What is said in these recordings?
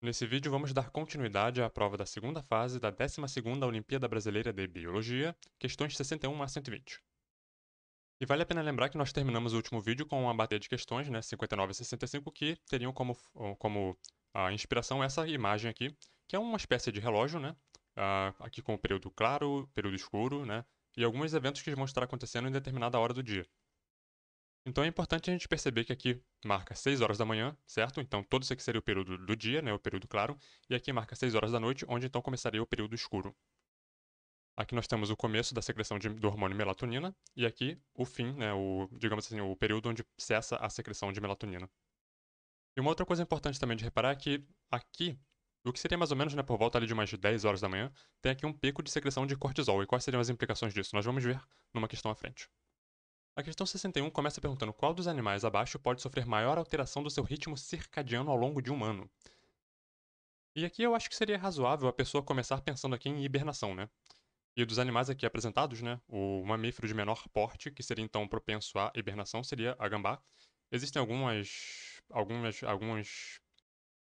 Nesse vídeo vamos dar continuidade à prova da segunda fase da 12ª Olimpíada Brasileira de Biologia, questões 61 a 120. E vale a pena lembrar que nós terminamos o último vídeo com uma bateria de questões, né, 59 e 65, que teriam como, como a inspiração essa imagem aqui, que é uma espécie de relógio, né, aqui com o período claro, período escuro, né, e alguns eventos que vão estar acontecendo em determinada hora do dia. Então é importante a gente perceber que aqui marca 6 horas da manhã, certo? Então todo isso aqui seria o período do dia, né, o período claro, e aqui marca 6 horas da noite, onde então começaria o período escuro. Aqui nós temos o começo da secreção de, do hormônio melatonina e aqui o fim, né, o, digamos assim, o período onde cessa a secreção de melatonina. E uma outra coisa importante também de reparar é que aqui, o que seria mais ou menos né, por volta ali de umas 10 horas da manhã, tem aqui um pico de secreção de cortisol. E quais seriam as implicações disso? Nós vamos ver numa questão à frente. A questão 61 começa perguntando qual dos animais abaixo pode sofrer maior alteração do seu ritmo circadiano ao longo de um ano. E aqui eu acho que seria razoável a pessoa começar pensando aqui em hibernação, né? E dos animais aqui apresentados, né? O mamífero de menor porte, que seria então propenso à hibernação, seria a gambá. Existem algumas, algumas, algumas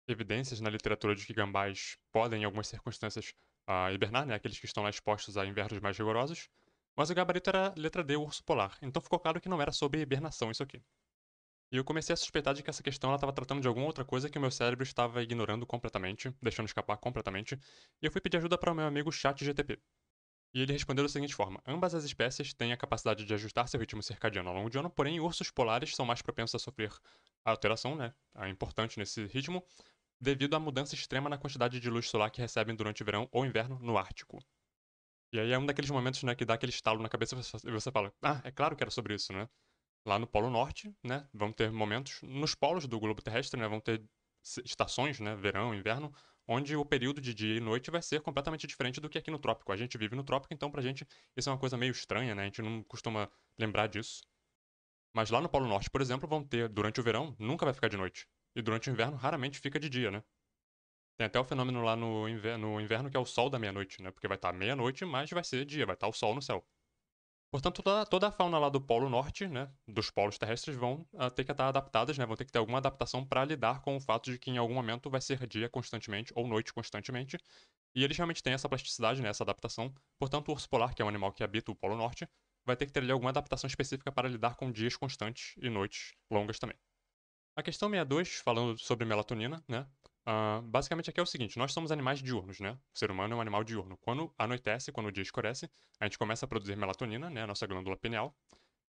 evidências na literatura de que gambás podem, em algumas circunstâncias, uh, hibernar, né? Aqueles que estão lá expostos a invernos mais rigorosos. Mas o gabarito era letra D, o urso polar, então ficou claro que não era sobre hibernação isso aqui. E eu comecei a suspeitar de que essa questão ela estava tratando de alguma outra coisa que o meu cérebro estava ignorando completamente, deixando escapar completamente, e eu fui pedir ajuda para o meu amigo Chat GTP. E ele respondeu da seguinte forma: ambas as espécies têm a capacidade de ajustar seu ritmo circadiano ao longo do ano, porém ursos polares são mais propensos a sofrer a alteração, né? A importante nesse ritmo, devido à mudança extrema na quantidade de luz solar que recebem durante o verão ou inverno no Ártico. E aí é um daqueles momentos, né, que dá aquele estalo na cabeça e você fala, ah, é claro que era sobre isso, né? Lá no Polo Norte, né, vão ter momentos, nos polos do globo terrestre, né, vão ter estações, né, verão, inverno, onde o período de dia e noite vai ser completamente diferente do que aqui no trópico. A gente vive no trópico, então pra gente isso é uma coisa meio estranha, né? A gente não costuma lembrar disso. Mas lá no Polo Norte, por exemplo, vão ter durante o verão, nunca vai ficar de noite. E durante o inverno raramente fica de dia, né? Tem até o fenômeno lá no inverno, no inverno que é o sol da meia-noite, né? Porque vai estar tá meia-noite, mas vai ser dia, vai estar tá o sol no céu. Portanto, toda, toda a fauna lá do Polo Norte, né, dos polos terrestres, vão uh, ter que estar adaptadas, né, vão ter que ter alguma adaptação para lidar com o fato de que em algum momento vai ser dia constantemente ou noite constantemente. E eles realmente têm essa plasticidade, né, essa adaptação. Portanto, o urso polar, que é um animal que habita o Polo Norte, vai ter que ter ali, alguma adaptação específica para lidar com dias constantes e noites longas também. A questão 62, falando sobre melatonina, né, Uh, basicamente aqui é o seguinte, nós somos animais diurnos, né? O ser humano é um animal diurno. Quando anoitece, quando o dia escurece, a gente começa a produzir melatonina, né, a nossa glândula pineal,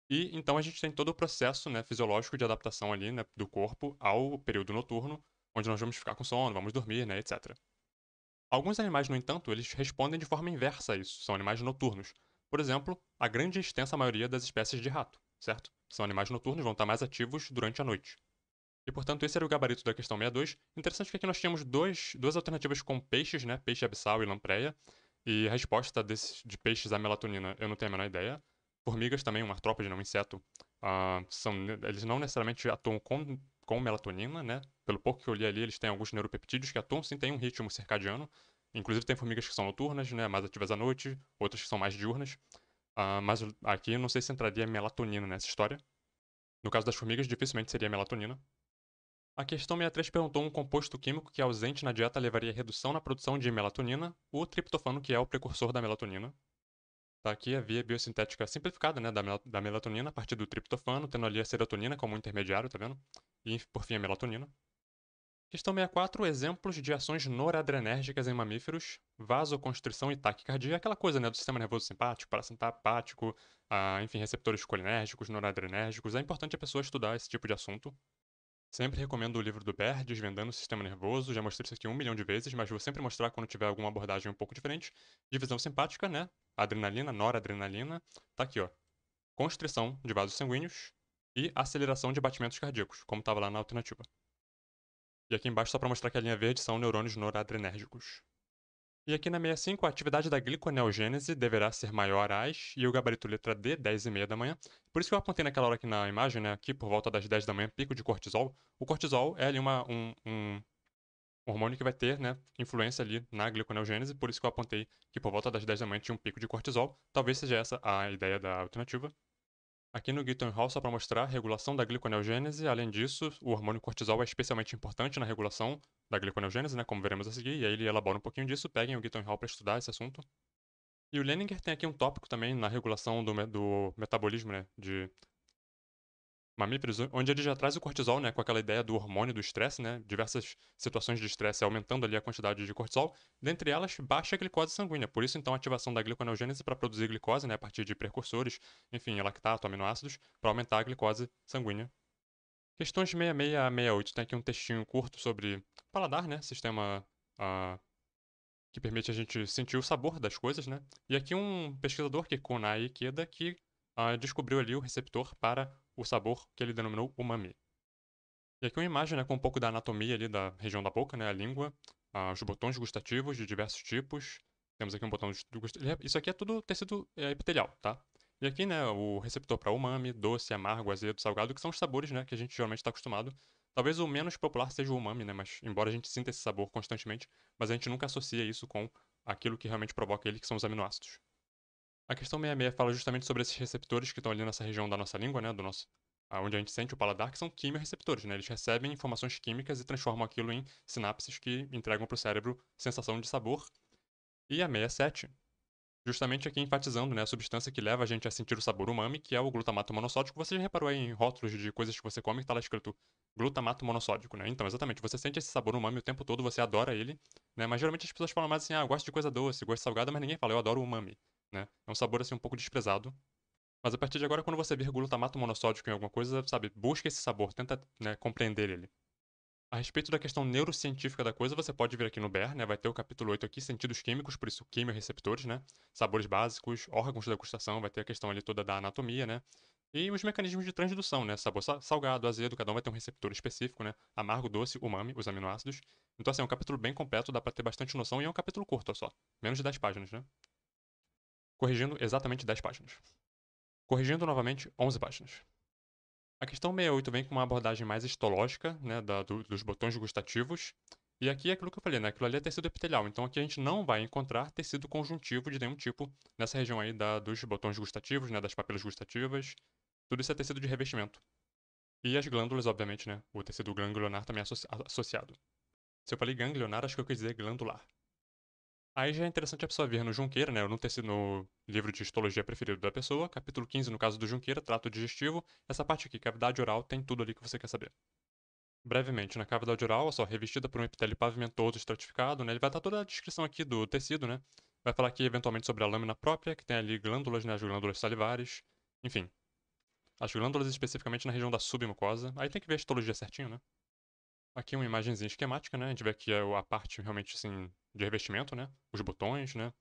e então a gente tem todo o processo né, fisiológico de adaptação ali né, do corpo ao período noturno, onde nós vamos ficar com sono, vamos dormir, né, etc. Alguns animais, no entanto, eles respondem de forma inversa a isso, são animais noturnos. Por exemplo, a grande e extensa maioria das espécies de rato, certo? São animais noturnos, vão estar mais ativos durante a noite. E, portanto, esse era o gabarito da questão 62. Interessante que aqui nós temos dois, duas alternativas com peixes, né? Peixe abissal e lampreia. E a resposta desse, de peixes à melatonina, eu não tenho a menor ideia. Formigas também, um artrópode, né? um inseto, uh, são, eles não necessariamente atuam com, com melatonina, né? Pelo pouco que eu li ali, eles têm alguns neuropeptídeos que atuam, sim, tem um ritmo circadiano. Inclusive tem formigas que são noturnas, né? Mais ativas à noite, outras que são mais diurnas. Uh, mas aqui eu não sei se entraria melatonina nessa história. No caso das formigas, dificilmente seria melatonina, a questão 63 perguntou um composto químico que ausente na dieta levaria redução na produção de melatonina, o triptofano, que é o precursor da melatonina. Tá aqui a via biosintética simplificada né, da, da melatonina a partir do triptofano, tendo ali a serotonina como intermediário, tá vendo? E por fim a melatonina. Questão 64, exemplos de ações noradrenérgicas em mamíferos, vasoconstrição e taquicardia, aquela coisa né, do sistema nervoso simpático, parasimpático, ah, enfim, receptores colinérgicos, noradrenérgicos. É importante a pessoa estudar esse tipo de assunto, Sempre recomendo o livro do Baer, Desvendando o Sistema Nervoso. Já mostrei isso aqui um milhão de vezes, mas vou sempre mostrar quando tiver alguma abordagem um pouco diferente. Divisão simpática, né? Adrenalina, noradrenalina. Tá aqui, ó. Constrição de vasos sanguíneos e aceleração de batimentos cardíacos, como estava lá na alternativa. E aqui embaixo, só para mostrar que a linha verde são neurônios noradrenérgicos. E aqui na 65, a atividade da gliconeogênese deverá ser maior às, e o gabarito letra D, 10 e meia da manhã. Por isso que eu apontei naquela hora aqui na imagem, né, aqui por volta das 10 da manhã, pico de cortisol. O cortisol é ali uma, um, um hormônio que vai ter né, influência ali na gliconeogênese, por isso que eu apontei que por volta das 10 da manhã tinha um pico de cortisol. Talvez seja essa a ideia da alternativa. Aqui no Gitton Hall, só para mostrar, regulação da gliconeogênese. Além disso, o hormônio cortisol é especialmente importante na regulação da gliconeogênese, né, como veremos a seguir, e aí ele elabora um pouquinho disso. Peguem o Gitton Hall para estudar esse assunto. E o Leninger tem aqui um tópico também na regulação do, do metabolismo né, de mamíferos, onde ele já traz o cortisol, né, com aquela ideia do hormônio do estresse, né, diversas situações de estresse aumentando ali a quantidade de cortisol, dentre elas baixa a glicose sanguínea, por isso então a ativação da gliconeogênese para produzir glicose, né, a partir de precursores, enfim, lactato, aminoácidos, para aumentar a glicose sanguínea. Questões 66 a 68, tem aqui um textinho curto sobre paladar, né, sistema uh, que permite a gente sentir o sabor das coisas, né, e aqui um pesquisador, que é Kunai Ikeda, que uh, descobriu ali o receptor para o sabor que ele denominou umami. E aqui uma imagem né, com um pouco da anatomia ali da região da boca, né, a língua, ah, os botões gustativos de diversos tipos. Temos aqui um botão de é, Isso aqui é tudo tecido é, epitelial, tá? E aqui, né, o receptor para umami, doce, amargo, azedo, salgado, que são os sabores, né, que a gente geralmente está acostumado. Talvez o menos popular seja o umami, né, mas embora a gente sinta esse sabor constantemente, mas a gente nunca associa isso com aquilo que realmente provoca ele, que são os aminoácidos. A questão 66 fala justamente sobre esses receptores que estão ali nessa região da nossa língua, né, do nosso, onde a gente sente o paladar, que são quimioreceptores, né? Eles recebem informações químicas e transformam aquilo em sinapses que entregam para o cérebro sensação de sabor. E a 67, justamente aqui enfatizando né, a substância que leva a gente a sentir o sabor umami, que é o glutamato monossódico. Você já reparou aí em rótulos de coisas que você come que está lá escrito glutamato monossódico, né? Então, exatamente, você sente esse sabor umami o tempo todo, você adora ele, né? Mas geralmente as pessoas falam mais assim, ah, gosto de coisa doce, gosto de salgada, mas ninguém fala, eu adoro umami né? É um sabor assim um pouco desprezado. Mas a partir de agora, quando você vê glutamato tá, monossódico em alguma coisa, sabe, busca esse sabor, tenta né, compreender ele. A respeito da questão neurocientífica da coisa, você pode vir aqui no BER, né? Vai ter o capítulo 8 aqui, sentidos químicos, por isso receptores, né? Sabores básicos, órgãos da gustação, vai ter a questão ali toda da anatomia, né? E os mecanismos de transdução, né? Sabor salgado, azedo, cada um vai ter um receptor específico, né? Amargo, doce, umami, os aminoácidos. Então, assim, é um capítulo bem completo, dá pra ter bastante noção e é um capítulo curto, só. Menos de 10 páginas, né? corrigindo exatamente 10 páginas. Corrigindo novamente 11 páginas. A questão 68 vem com uma abordagem mais histológica, né, da, do, dos botões gustativos, e aqui é aquilo que eu falei, né? Aquilo ali é tecido epitelial. Então aqui a gente não vai encontrar tecido conjuntivo de nenhum tipo nessa região aí da, dos botões gustativos, né? Das papilas gustativas. Tudo isso é tecido de revestimento. E as glândulas, obviamente, né? O tecido ganglionar também é associado. Se eu falei ganglionar, acho que eu quis dizer glandular. Aí já é interessante a pessoa ver no Junqueira, né? Eu não ter sido no livro de histologia preferido da pessoa. Capítulo 15, no caso do Junqueira, trato digestivo. Essa parte aqui, cavidade oral, tem tudo ali que você quer saber. Brevemente, na cavidade oral, é só revestida por um epitélio pavimentoso estratificado, né? Ele vai dar toda a descrição aqui do tecido, né? Vai falar aqui, eventualmente, sobre a lâmina própria, que tem ali glândulas, né? As glândulas salivares. Enfim. As glândulas especificamente na região da submucosa. Aí tem que ver a histologia certinho, né? Aqui uma imagenzinha esquemática, né? A gente vê aqui é a parte realmente assim de revestimento, né? Os botões, né?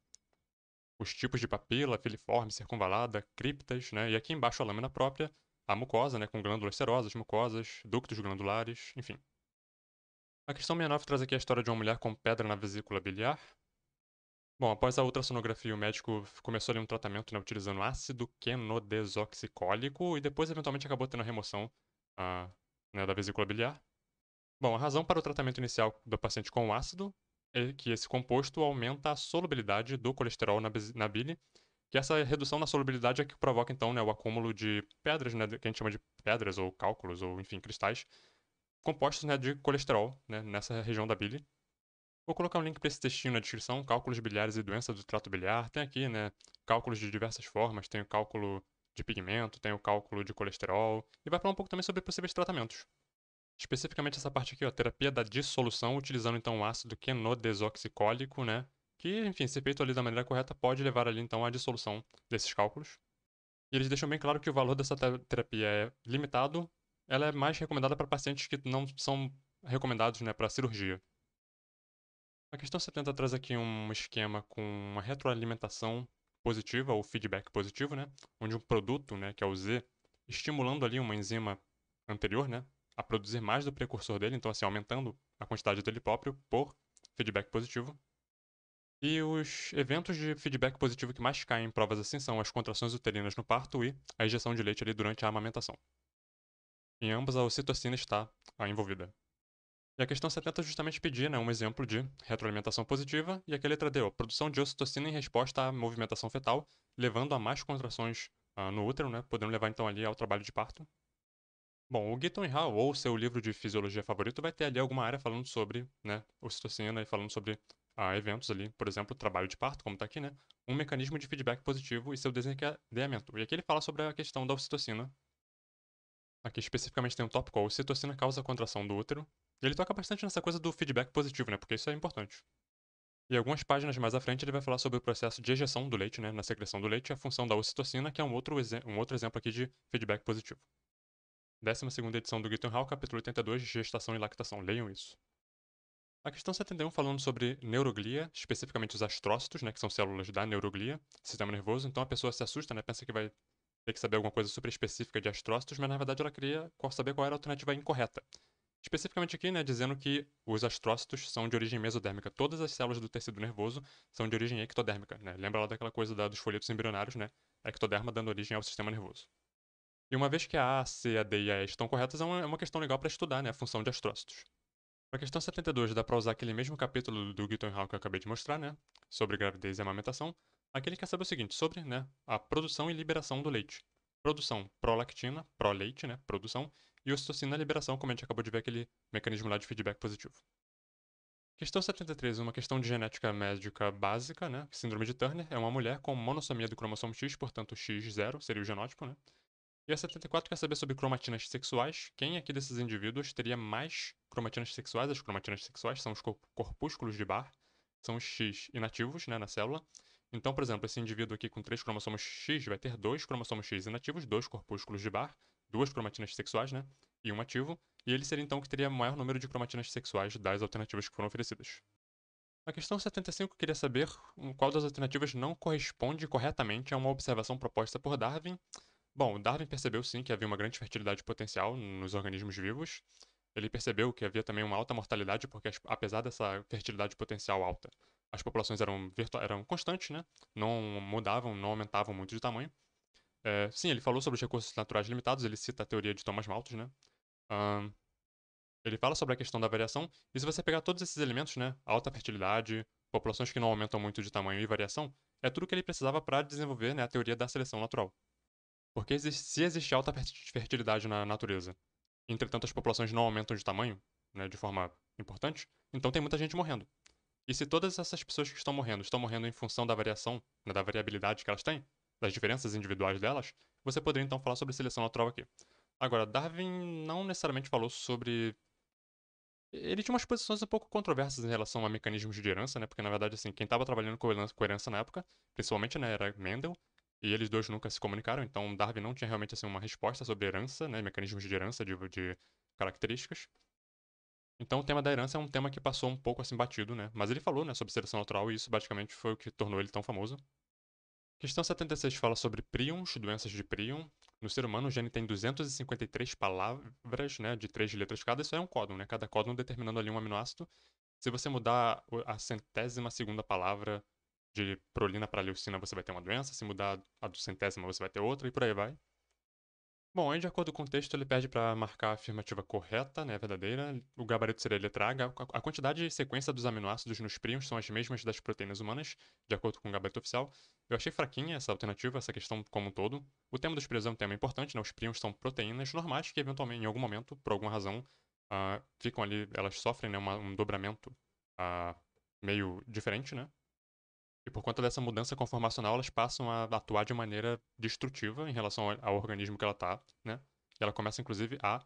Os tipos de papila, filiforme, circunvalada, criptas, né? E aqui embaixo a lâmina própria, a mucosa, né? Com glândulas serosas, mucosas, ductos glandulares, enfim. A questão 69 traz aqui a história de uma mulher com pedra na vesícula biliar. Bom, após a ultrassonografia, o médico começou ali um tratamento né, utilizando ácido quenodesoxicólico e depois, eventualmente, acabou tendo a remoção ah, né, da vesícula biliar. Bom, a razão para o tratamento inicial do paciente com ácido é que esse composto aumenta a solubilidade do colesterol na bile, que essa redução na solubilidade é que provoca, então, né, o acúmulo de pedras, né, que a gente chama de pedras ou cálculos, ou enfim, cristais, compostos né, de colesterol né, nessa região da bile. Vou colocar um link para esse textinho na descrição, cálculos biliares e doença do trato biliar. Tem aqui, né, cálculos de diversas formas, tem o cálculo de pigmento, tem o cálculo de colesterol, e vai falar um pouco também sobre possíveis tratamentos. Especificamente essa parte aqui, ó, terapia da dissolução, utilizando então o ácido quenodesoxicólico, né? Que, enfim, se feito ali da maneira correta, pode levar ali então à dissolução desses cálculos. E eles deixam bem claro que o valor dessa terapia é limitado. Ela é mais recomendada para pacientes que não são recomendados né, para cirurgia. A questão 70 traz aqui um esquema com uma retroalimentação positiva, ou feedback positivo, né? Onde um produto, né, que é o Z, estimulando ali uma enzima anterior, né? a produzir mais do precursor dele, então assim, aumentando a quantidade dele próprio por feedback positivo. E os eventos de feedback positivo que mais caem em provas assim são as contrações uterinas no parto e a injeção de leite ali durante a amamentação. Em ambas a ocitocina está ah, envolvida. E a questão 70 é justamente pedir né, um exemplo de retroalimentação positiva, e aqui a letra D, ó, produção de ocitocina em resposta à movimentação fetal, levando a mais contrações ah, no útero, né, podendo levar então ali ao trabalho de parto. Bom, o Gitton Hall, ou seu livro de fisiologia favorito, vai ter ali alguma área falando sobre né, ocitocina e falando sobre ah, eventos ali, por exemplo, trabalho de parto, como está aqui, né? Um mecanismo de feedback positivo e seu desencadeamento. E aqui ele fala sobre a questão da ocitocina. Aqui especificamente tem um tópico, a ocitocina causa a contração do útero. E ele toca bastante nessa coisa do feedback positivo, né? Porque isso é importante. E algumas páginas mais à frente ele vai falar sobre o processo de ejeção do leite, né, na secreção do leite, a função da ocitocina, que é um outro, um outro exemplo aqui de feedback positivo. 12 edição do Gitton Hall, capítulo 82, Gestação e Lactação. Leiam isso. A questão 71 falando sobre neuroglia, especificamente os astrócitos, né, que são células da neuroglia, sistema nervoso. Então a pessoa se assusta, né, pensa que vai ter que saber alguma coisa super específica de astrócitos, mas na verdade ela queria saber qual era a alternativa incorreta. Especificamente aqui, né, dizendo que os astrócitos são de origem mesodérmica. Todas as células do tecido nervoso são de origem ectodérmica, né? Lembra lá daquela coisa da, dos folhetos embrionários, né? Ectoderma dando origem ao sistema nervoso. E uma vez que a A, C, a D e a E estão corretas, é uma é questão legal para estudar né, a função de astrócitos. Para a questão 72, dá para usar aquele mesmo capítulo do Gitton Hall que eu acabei de mostrar, né, sobre gravidez e amamentação. Aqui ele quer saber o seguinte, sobre né, a produção e liberação do leite. Produção, prolactina, pró-leite, né, produção, e ocitocina, liberação, como a gente acabou de ver aquele mecanismo lá de feedback positivo. Questão 73, uma questão de genética médica básica, né? Síndrome de Turner é uma mulher com monossomia do cromossomo X, portanto X0 seria o genótipo, né? E a 74 quer saber sobre cromatinas sexuais. Quem aqui desses indivíduos teria mais cromatinas sexuais? As cromatinas sexuais são os corpúsculos de bar, são os X inativos né, na célula. Então, por exemplo, esse indivíduo aqui com três cromossomos X vai ter dois cromossomos X inativos, dois corpúsculos de bar, duas cromatinas sexuais, né? E um ativo. E ele seria então o que teria maior número de cromatinas sexuais das alternativas que foram oferecidas. A questão 75 queria saber hum, qual das alternativas não corresponde corretamente a uma observação proposta por Darwin Bom, Darwin percebeu sim que havia uma grande fertilidade potencial nos organismos vivos. Ele percebeu que havia também uma alta mortalidade, porque apesar dessa fertilidade potencial alta, as populações eram, eram constantes, né? Não mudavam, não aumentavam muito de tamanho. É, sim, ele falou sobre os recursos naturais limitados, ele cita a teoria de Thomas Malthus, né? Um, ele fala sobre a questão da variação, e se você pegar todos esses elementos, né? Alta fertilidade, populações que não aumentam muito de tamanho e variação, é tudo que ele precisava para desenvolver né, a teoria da seleção natural. Porque se existe alta fertilidade na natureza, entretanto as populações não aumentam de tamanho, né, de forma importante, então tem muita gente morrendo. E se todas essas pessoas que estão morrendo estão morrendo em função da variação, né, da variabilidade que elas têm, das diferenças individuais delas, você poderia então falar sobre seleção natural aqui. Agora, Darwin não necessariamente falou sobre. Ele tinha umas posições um pouco controversas em relação a mecanismos de herança, né? Porque, na verdade, assim, quem estava trabalhando com herança na época, principalmente, né, era Mendel, e eles dois nunca se comunicaram, então Darwin não tinha realmente assim, uma resposta sobre herança, né, mecanismos de herança, de, de características. Então o tema da herança é um tema que passou um pouco assim batido, né? Mas ele falou né, sobre seleção natural e isso basicamente foi o que tornou ele tão famoso. Questão 76 fala sobre prions, doenças de prion. No ser humano, o gene tem 253 palavras, né, de três letras cada, isso é um códon, né? Cada códon determinando ali um aminoácido. Se você mudar a centésima segunda palavra de prolina para leucina você vai ter uma doença, se mudar a do centésima você vai ter outra e por aí vai. Bom, aí de acordo com o texto ele pede para marcar a afirmativa correta, né, verdadeira. O gabarito seria a letra A. A quantidade e sequência dos aminoácidos nos prions são as mesmas das proteínas humanas, de acordo com o gabarito oficial. Eu achei fraquinha essa alternativa, essa questão como um todo. O tema dos prions é um tema importante, né? Os prions são proteínas normais que eventualmente, em algum momento, por alguma razão, uh, ficam ali, elas sofrem né, uma, um dobramento uh, meio diferente, né? E por conta dessa mudança conformacional, elas passam a atuar de maneira destrutiva em relação ao organismo que ela está, né? E ela começa, inclusive, a,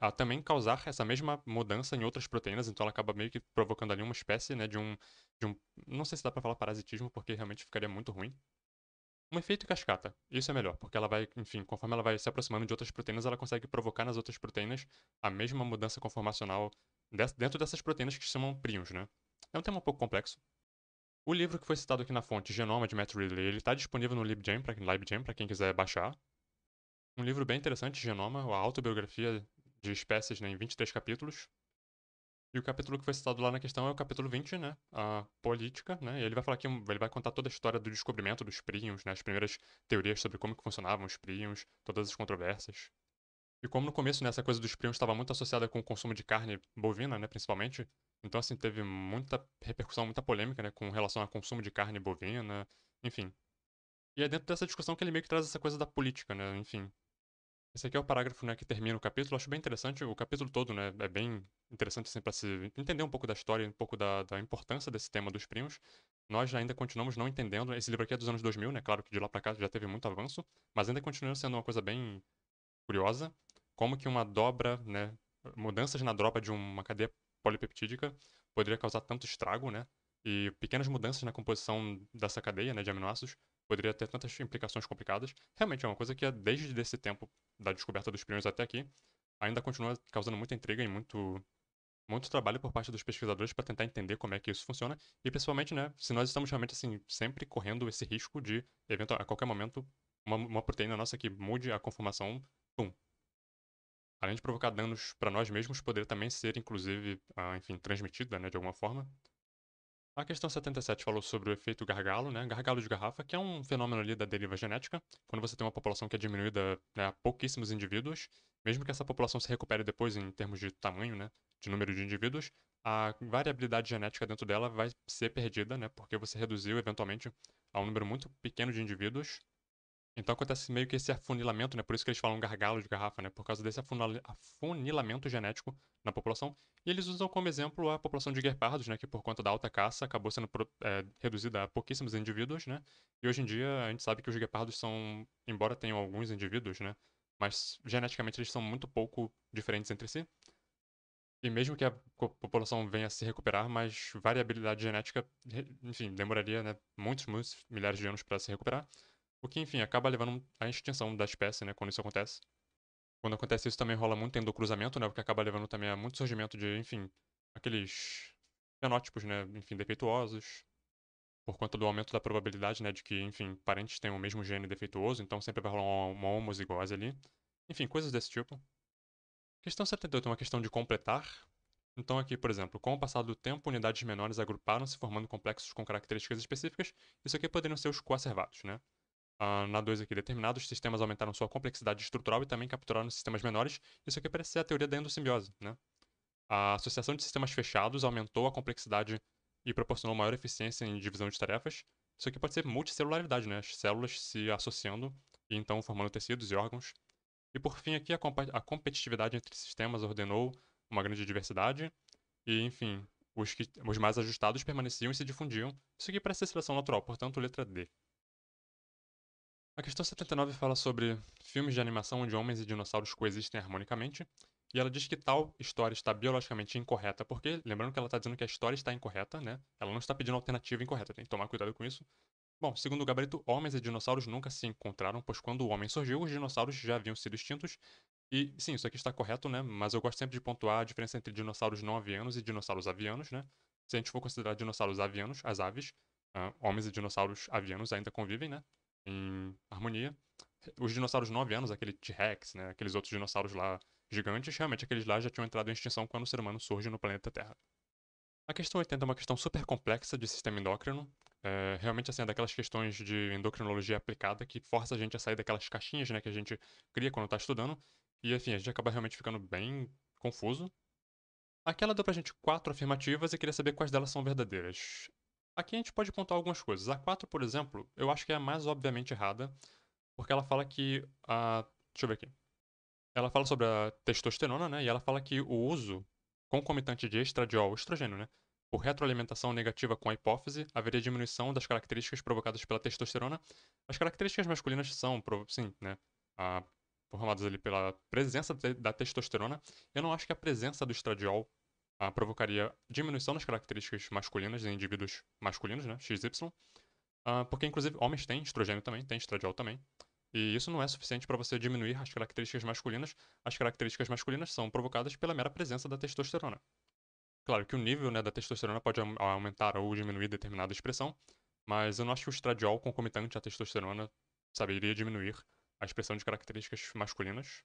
a também causar essa mesma mudança em outras proteínas, então ela acaba meio que provocando ali uma espécie, né, de um... De um não sei se dá para falar parasitismo, porque realmente ficaria muito ruim. Um efeito cascata. Isso é melhor, porque ela vai, enfim, conforme ela vai se aproximando de outras proteínas, ela consegue provocar nas outras proteínas a mesma mudança conformacional dentro dessas proteínas que se chamam prions, né? É um tema um pouco complexo, o livro que foi citado aqui na fonte, Genoma de Matt Ridley, ele está disponível no LibGen para LibJam, quem quiser baixar. Um livro bem interessante, Genoma, a autobiografia de espécies né, em 23 capítulos. E o capítulo que foi citado lá na questão é o capítulo 20, né? A política, né? E ele vai falar que ele vai contar toda a história do descobrimento dos prions, né? As primeiras teorias sobre como que funcionavam os prions, todas as controvérsias. E como no começo, né, essa coisa dos prions estava muito associada com o consumo de carne bovina, né, principalmente, então, assim, teve muita repercussão, muita polêmica, né, com relação ao consumo de carne bovina, enfim. E é dentro dessa discussão que ele meio que traz essa coisa da política, né, enfim. Esse aqui é o parágrafo, né, que termina o capítulo, acho bem interessante, o capítulo todo, né, é bem interessante, assim, pra se entender um pouco da história, um pouco da, da importância desse tema dos primos. Nós ainda continuamos não entendendo, esse livro aqui é dos anos 2000, né, claro que de lá pra cá já teve muito avanço, mas ainda continua sendo uma coisa bem curiosa, como que uma dobra, né, mudanças na dobra de uma cadeia polipeptídica poderia causar tanto estrago, né? E pequenas mudanças na composição dessa cadeia né, de aminoácidos poderia ter tantas implicações complicadas. Realmente é uma coisa que, é desde esse tempo da descoberta dos prions até aqui, ainda continua causando muita intriga e muito, muito trabalho por parte dos pesquisadores para tentar entender como é que isso funciona. E principalmente, né, se nós estamos realmente assim, sempre correndo esse risco de, a qualquer momento, uma, uma proteína nossa que mude a conformação além de provocar danos para nós mesmos, poderia também ser, inclusive, ah, enfim, transmitida né, de alguma forma. A questão 77 falou sobre o efeito gargalo, né? Gargalo de garrafa, que é um fenômeno ali da deriva genética, quando você tem uma população que é diminuída né, a pouquíssimos indivíduos, mesmo que essa população se recupere depois em termos de tamanho, né, de número de indivíduos, a variabilidade genética dentro dela vai ser perdida, né, porque você reduziu eventualmente a um número muito pequeno de indivíduos então acontece meio que esse afunilamento, né? Por isso que eles falam gargalo de garrafa, né? Por causa desse afunilamento genético na população. E eles usam como exemplo a população de guepardos, né? Que por conta da alta caça acabou sendo é, reduzida a pouquíssimos indivíduos, né? E hoje em dia a gente sabe que os guepardos são, embora tenham alguns indivíduos, né? Mas geneticamente eles são muito pouco diferentes entre si. E mesmo que a população venha a se recuperar, mas variabilidade genética, enfim, demoraria, né? Muitos, muitos milhares de anos para se recuperar. O que, enfim, acaba levando à extinção da espécie, né, quando isso acontece. Quando acontece isso também rola muito endocruzamento, né, o que acaba levando também a muito surgimento de, enfim, aqueles fenótipos, né, enfim, defeituosos, por conta do aumento da probabilidade, né, de que, enfim, parentes tenham o mesmo gene defeituoso, então sempre vai rolar uma homozigose ali. Enfim, coisas desse tipo. Questão 78 é uma questão de completar. Então aqui, por exemplo, com o passar do tempo, unidades menores agruparam-se formando complexos com características específicas. Isso aqui poderiam ser os coacervados, né? Uh, na 2 aqui, determinados sistemas aumentaram sua complexidade estrutural e também capturaram sistemas menores. Isso aqui parece ser a teoria da endossimbiose, né? A associação de sistemas fechados aumentou a complexidade e proporcionou maior eficiência em divisão de tarefas. Isso aqui pode ser multicelularidade, né? As células se associando e então formando tecidos e órgãos. E por fim aqui, a, comp a competitividade entre sistemas ordenou uma grande diversidade. E, enfim, os, que, os mais ajustados permaneciam e se difundiam. Isso aqui parece ser seleção natural, portanto, letra D. A questão 79 fala sobre filmes de animação onde homens e dinossauros coexistem harmonicamente, e ela diz que tal história está biologicamente incorreta, porque, lembrando que ela está dizendo que a história está incorreta, né? Ela não está pedindo alternativa incorreta, tem que tomar cuidado com isso. Bom, segundo o gabarito, homens e dinossauros nunca se encontraram, pois quando o homem surgiu, os dinossauros já haviam sido extintos. E sim, isso aqui está correto, né? Mas eu gosto sempre de pontuar a diferença entre dinossauros não avianos e dinossauros avianos, né? Se a gente for considerar dinossauros avianos, as aves, uh, homens e dinossauros avianos ainda convivem, né? em harmonia. Os dinossauros de 9 anos, aquele T-Rex, né, aqueles outros dinossauros lá gigantes, realmente aqueles lá já tinham entrado em extinção quando o ser humano surge no planeta Terra. A questão 80 é uma questão super complexa de sistema endócrino. É, realmente, assim, é daquelas questões de endocrinologia aplicada que força a gente a sair daquelas caixinhas né, que a gente cria quando está estudando. E, enfim, assim, a gente acaba realmente ficando bem confuso. Aquela deu pra gente quatro afirmativas e queria saber quais delas são verdadeiras. Aqui a gente pode apontar algumas coisas. A 4, por exemplo, eu acho que é a mais obviamente errada, porque ela fala que a. Deixa eu ver aqui. Ela fala sobre a testosterona, né? E ela fala que o uso concomitante de estradiol, estrogênio, né? Por retroalimentação negativa com a hipófise, haveria diminuição das características provocadas pela testosterona. As características masculinas são, sim, né? formadas ali pela presença da testosterona. Eu não acho que a presença do estradiol ah, provocaria diminuição nas características masculinas em indivíduos masculinos, né, XY, ah, porque inclusive homens têm estrogênio também, têm estradiol também, e isso não é suficiente para você diminuir as características masculinas. As características masculinas são provocadas pela mera presença da testosterona. Claro que o nível né, da testosterona pode aumentar ou diminuir determinada expressão, mas eu não acho que o estradiol concomitante à testosterona saberia diminuir a expressão de características masculinas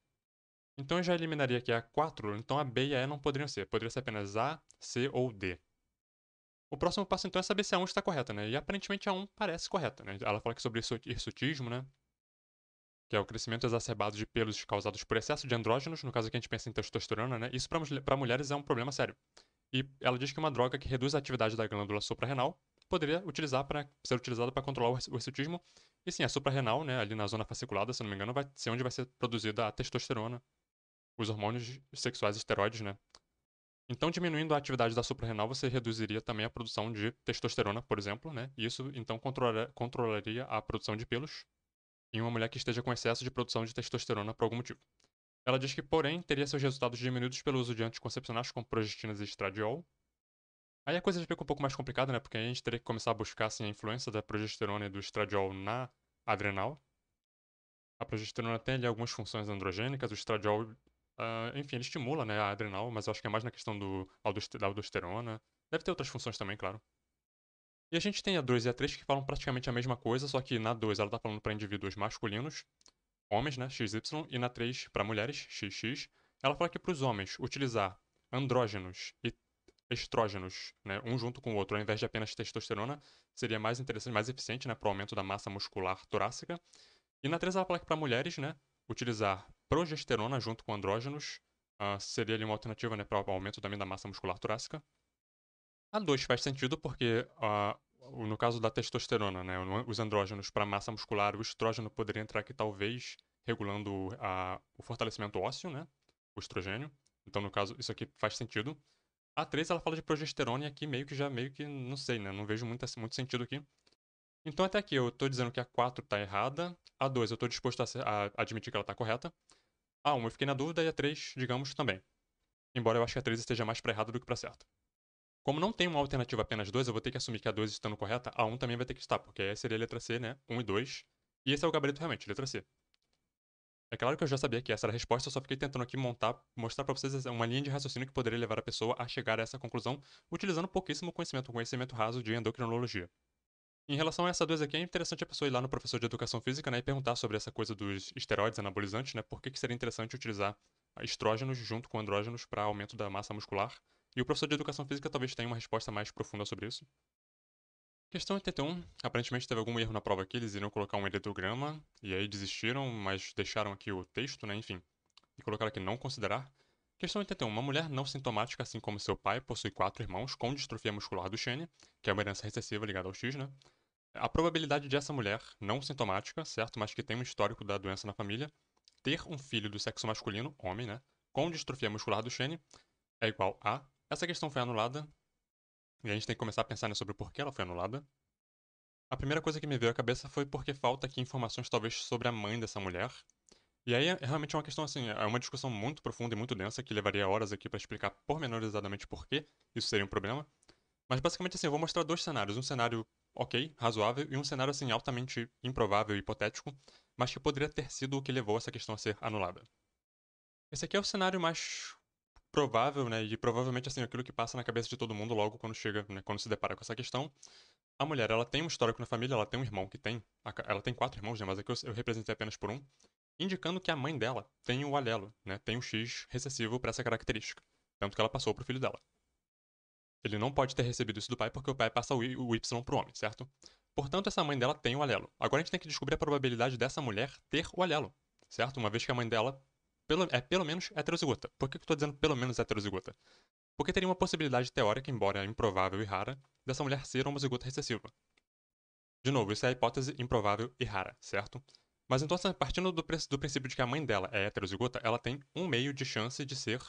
então eu já eliminaria que a 4, então a B e a E não poderiam ser. Poderia ser apenas A, C ou D. O próximo passo, então, é saber se a 1 está correta, né? E aparentemente a 1 parece correta, né? Ela fala que sobre hirsutismo, né? Que é o crescimento exacerbado de pelos causados por excesso de andrógenos, no caso aqui a gente pensa em testosterona, né? Isso para mulheres é um problema sério. E ela diz que uma droga que reduz a atividade da glândula suprarrenal poderia utilizar ser utilizada para controlar o hirsutismo. E sim, a suprarrenal, né, ali na zona fasciculada, se não me engano, vai ser onde vai ser produzida a testosterona os hormônios sexuais esteroides, né? Então, diminuindo a atividade da suprarrenal, você reduziria também a produção de testosterona, por exemplo, né? E isso, então, controla controlaria a produção de pelos em uma mulher que esteja com excesso de produção de testosterona por algum motivo. Ela diz que, porém, teria seus resultados diminuídos pelo uso de anticoncepcionais como progestinas e estradiol. Aí a coisa fica um pouco mais complicada, né? Porque a gente teria que começar a buscar assim, a influência da progesterona e do estradiol na adrenal. A progesterona tem ali algumas funções androgênicas, o estradiol Uh, enfim, ele estimula né, a adrenal, mas eu acho que é mais na questão do, da aldosterona. Deve ter outras funções também, claro. E a gente tem a 2 e a 3 que falam praticamente a mesma coisa, só que na 2 ela está falando para indivíduos masculinos, homens, né, XY, e na 3 para mulheres, XX. Ela fala que para os homens utilizar andrógenos e estrógenos, né, um junto com o outro, ao invés de apenas testosterona, seria mais interessante, mais eficiente, né, para o aumento da massa muscular torácica. E na 3 ela fala que para mulheres, né, utilizar progesterona junto com andrógenos uh, seria ali uma alternativa né, para o aumento também da massa muscular torácica. A 2 faz sentido porque, uh, no caso da testosterona, né, os andrógenos para massa muscular, o estrógeno poderia entrar aqui talvez regulando uh, o fortalecimento ósseo, né, o estrogênio. Então, no caso, isso aqui faz sentido. A 3 ela fala de progesterona e aqui meio que já meio que não sei, né? Não vejo muito, muito sentido aqui. Então até aqui eu estou dizendo que a 4 está errada, a 2 eu estou disposto a, a, admitir que ela está correta, a1 ah, eu fiquei na dúvida e a 3, digamos, também. Embora eu acho que a 3 esteja mais para errado do que para certo. Como não tem uma alternativa apenas 2, eu vou ter que assumir que a 2 estando correta, a 1 também vai ter que estar, porque essa seria a letra C, né? 1 e 2. E esse é o gabarito realmente, letra C. É claro que eu já sabia que essa era a resposta, eu só fiquei tentando aqui montar, mostrar para vocês uma linha de raciocínio que poderia levar a pessoa a chegar a essa conclusão, utilizando pouquíssimo conhecimento, conhecimento raso de endocrinologia. Em relação a essa doença aqui, é interessante a pessoa ir lá no professor de educação física né, e perguntar sobre essa coisa dos esteroides anabolizantes, né? Por que, que seria interessante utilizar estrógenos junto com andrógenos para aumento da massa muscular? E o professor de educação física talvez tenha uma resposta mais profunda sobre isso. Questão 81. Aparentemente teve algum erro na prova aqui, eles iriam colocar um eletrograma e aí desistiram, mas deixaram aqui o texto, né? Enfim, e colocaram aqui não considerar. Questão 81. Uma mulher não sintomática, assim como seu pai, possui quatro irmãos com distrofia muscular do Duchenne, que é uma herança recessiva ligada ao X, né? A probabilidade de essa mulher, não sintomática, certo, mas que tem um histórico da doença na família, ter um filho do sexo masculino, homem, né, com distrofia muscular do Duchenne, é igual a... Essa questão foi anulada, e a gente tem que começar a pensar né, sobre por que ela foi anulada. A primeira coisa que me veio à cabeça foi porque falta aqui informações talvez sobre a mãe dessa mulher, e aí é realmente uma questão assim, é uma discussão muito profunda e muito densa que levaria horas aqui para explicar pormenorizadamente por que isso seria um problema. Mas basicamente assim, eu vou mostrar dois cenários, um cenário ok, razoável, e um cenário assim altamente improvável e hipotético, mas que poderia ter sido o que levou essa questão a ser anulada. Esse aqui é o cenário mais provável, né, e provavelmente assim aquilo que passa na cabeça de todo mundo logo quando chega, né, quando se depara com essa questão. A mulher, ela tem um histórico na família, ela tem um irmão que tem, ela tem quatro irmãos, né, mas aqui eu, eu representei apenas por um indicando que a mãe dela tem o alelo, né, tem o X recessivo para essa característica, tanto que ela passou para o filho dela. Ele não pode ter recebido isso do pai porque o pai passa o Y para o homem, certo? Portanto, essa mãe dela tem o alelo. Agora a gente tem que descobrir a probabilidade dessa mulher ter o alelo, certo? Uma vez que a mãe dela pelo, é pelo menos heterozigota. Por que, eu estou dizendo pelo menos heterozigota? Porque teria uma possibilidade teórica, embora improvável e rara, dessa mulher ser homozigota recessiva. De novo, isso é a hipótese improvável e rara, certo? Mas então, assim, partindo do, do princípio de que a mãe dela é heterozigota, ela tem um meio de chance de ser.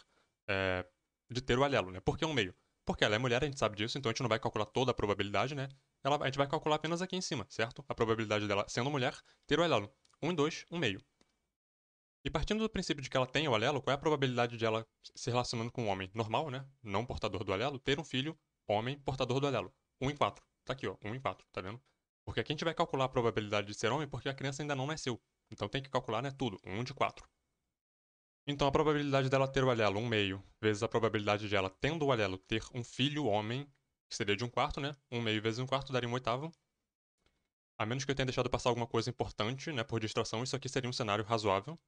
É, de ter o alelo, né? Por que um meio? Porque ela é mulher, a gente sabe disso, então a gente não vai calcular toda a probabilidade, né? Ela, a gente vai calcular apenas aqui em cima, certo? A probabilidade dela, sendo mulher, ter o alelo. 1 um em 2, um meio. E partindo do princípio de que ela tem o alelo, qual é a probabilidade de ela se relacionando com um homem normal, né? Não portador do alelo, ter um filho, homem, portador do alelo? 1 um em 4. Tá aqui, ó. 1 um em 4, tá vendo? Porque aqui a gente vai calcular a probabilidade de ser homem porque a criança ainda não nasceu. Então tem que calcular né, tudo, 1 de 4. Então a probabilidade dela ter o alelo 1 meio vezes a probabilidade de ela, tendo o alelo, ter um filho homem, que seria de 1 quarto, né? 1 meio vezes 1 quarto daria 1 oitavo. A menos que eu tenha deixado passar alguma coisa importante, né, por distração, isso aqui seria um cenário razoável.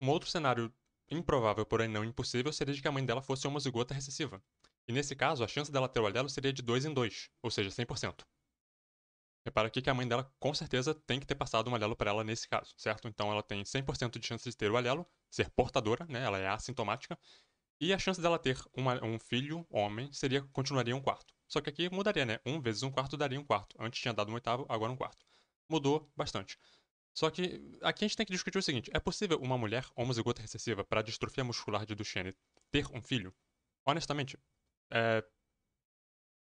Um outro cenário improvável, porém não impossível, seria de que a mãe dela fosse uma zigota recessiva. E nesse caso, a chance dela ter o alelo seria de 2 em 2, ou seja, 100%. Repara aqui que a mãe dela com certeza tem que ter passado um alelo para ela nesse caso, certo? Então ela tem 100% de chance de ter o alelo, ser portadora, né? Ela é assintomática. E a chance dela ter uma, um filho, homem, seria continuaria um quarto. Só que aqui mudaria, né? Um vezes um quarto daria um quarto. Antes tinha dado um oitavo, agora um quarto. Mudou bastante. Só que aqui a gente tem que discutir o seguinte: é possível uma mulher homozigota recessiva para distrofia muscular de Duchenne ter um filho? Honestamente, é,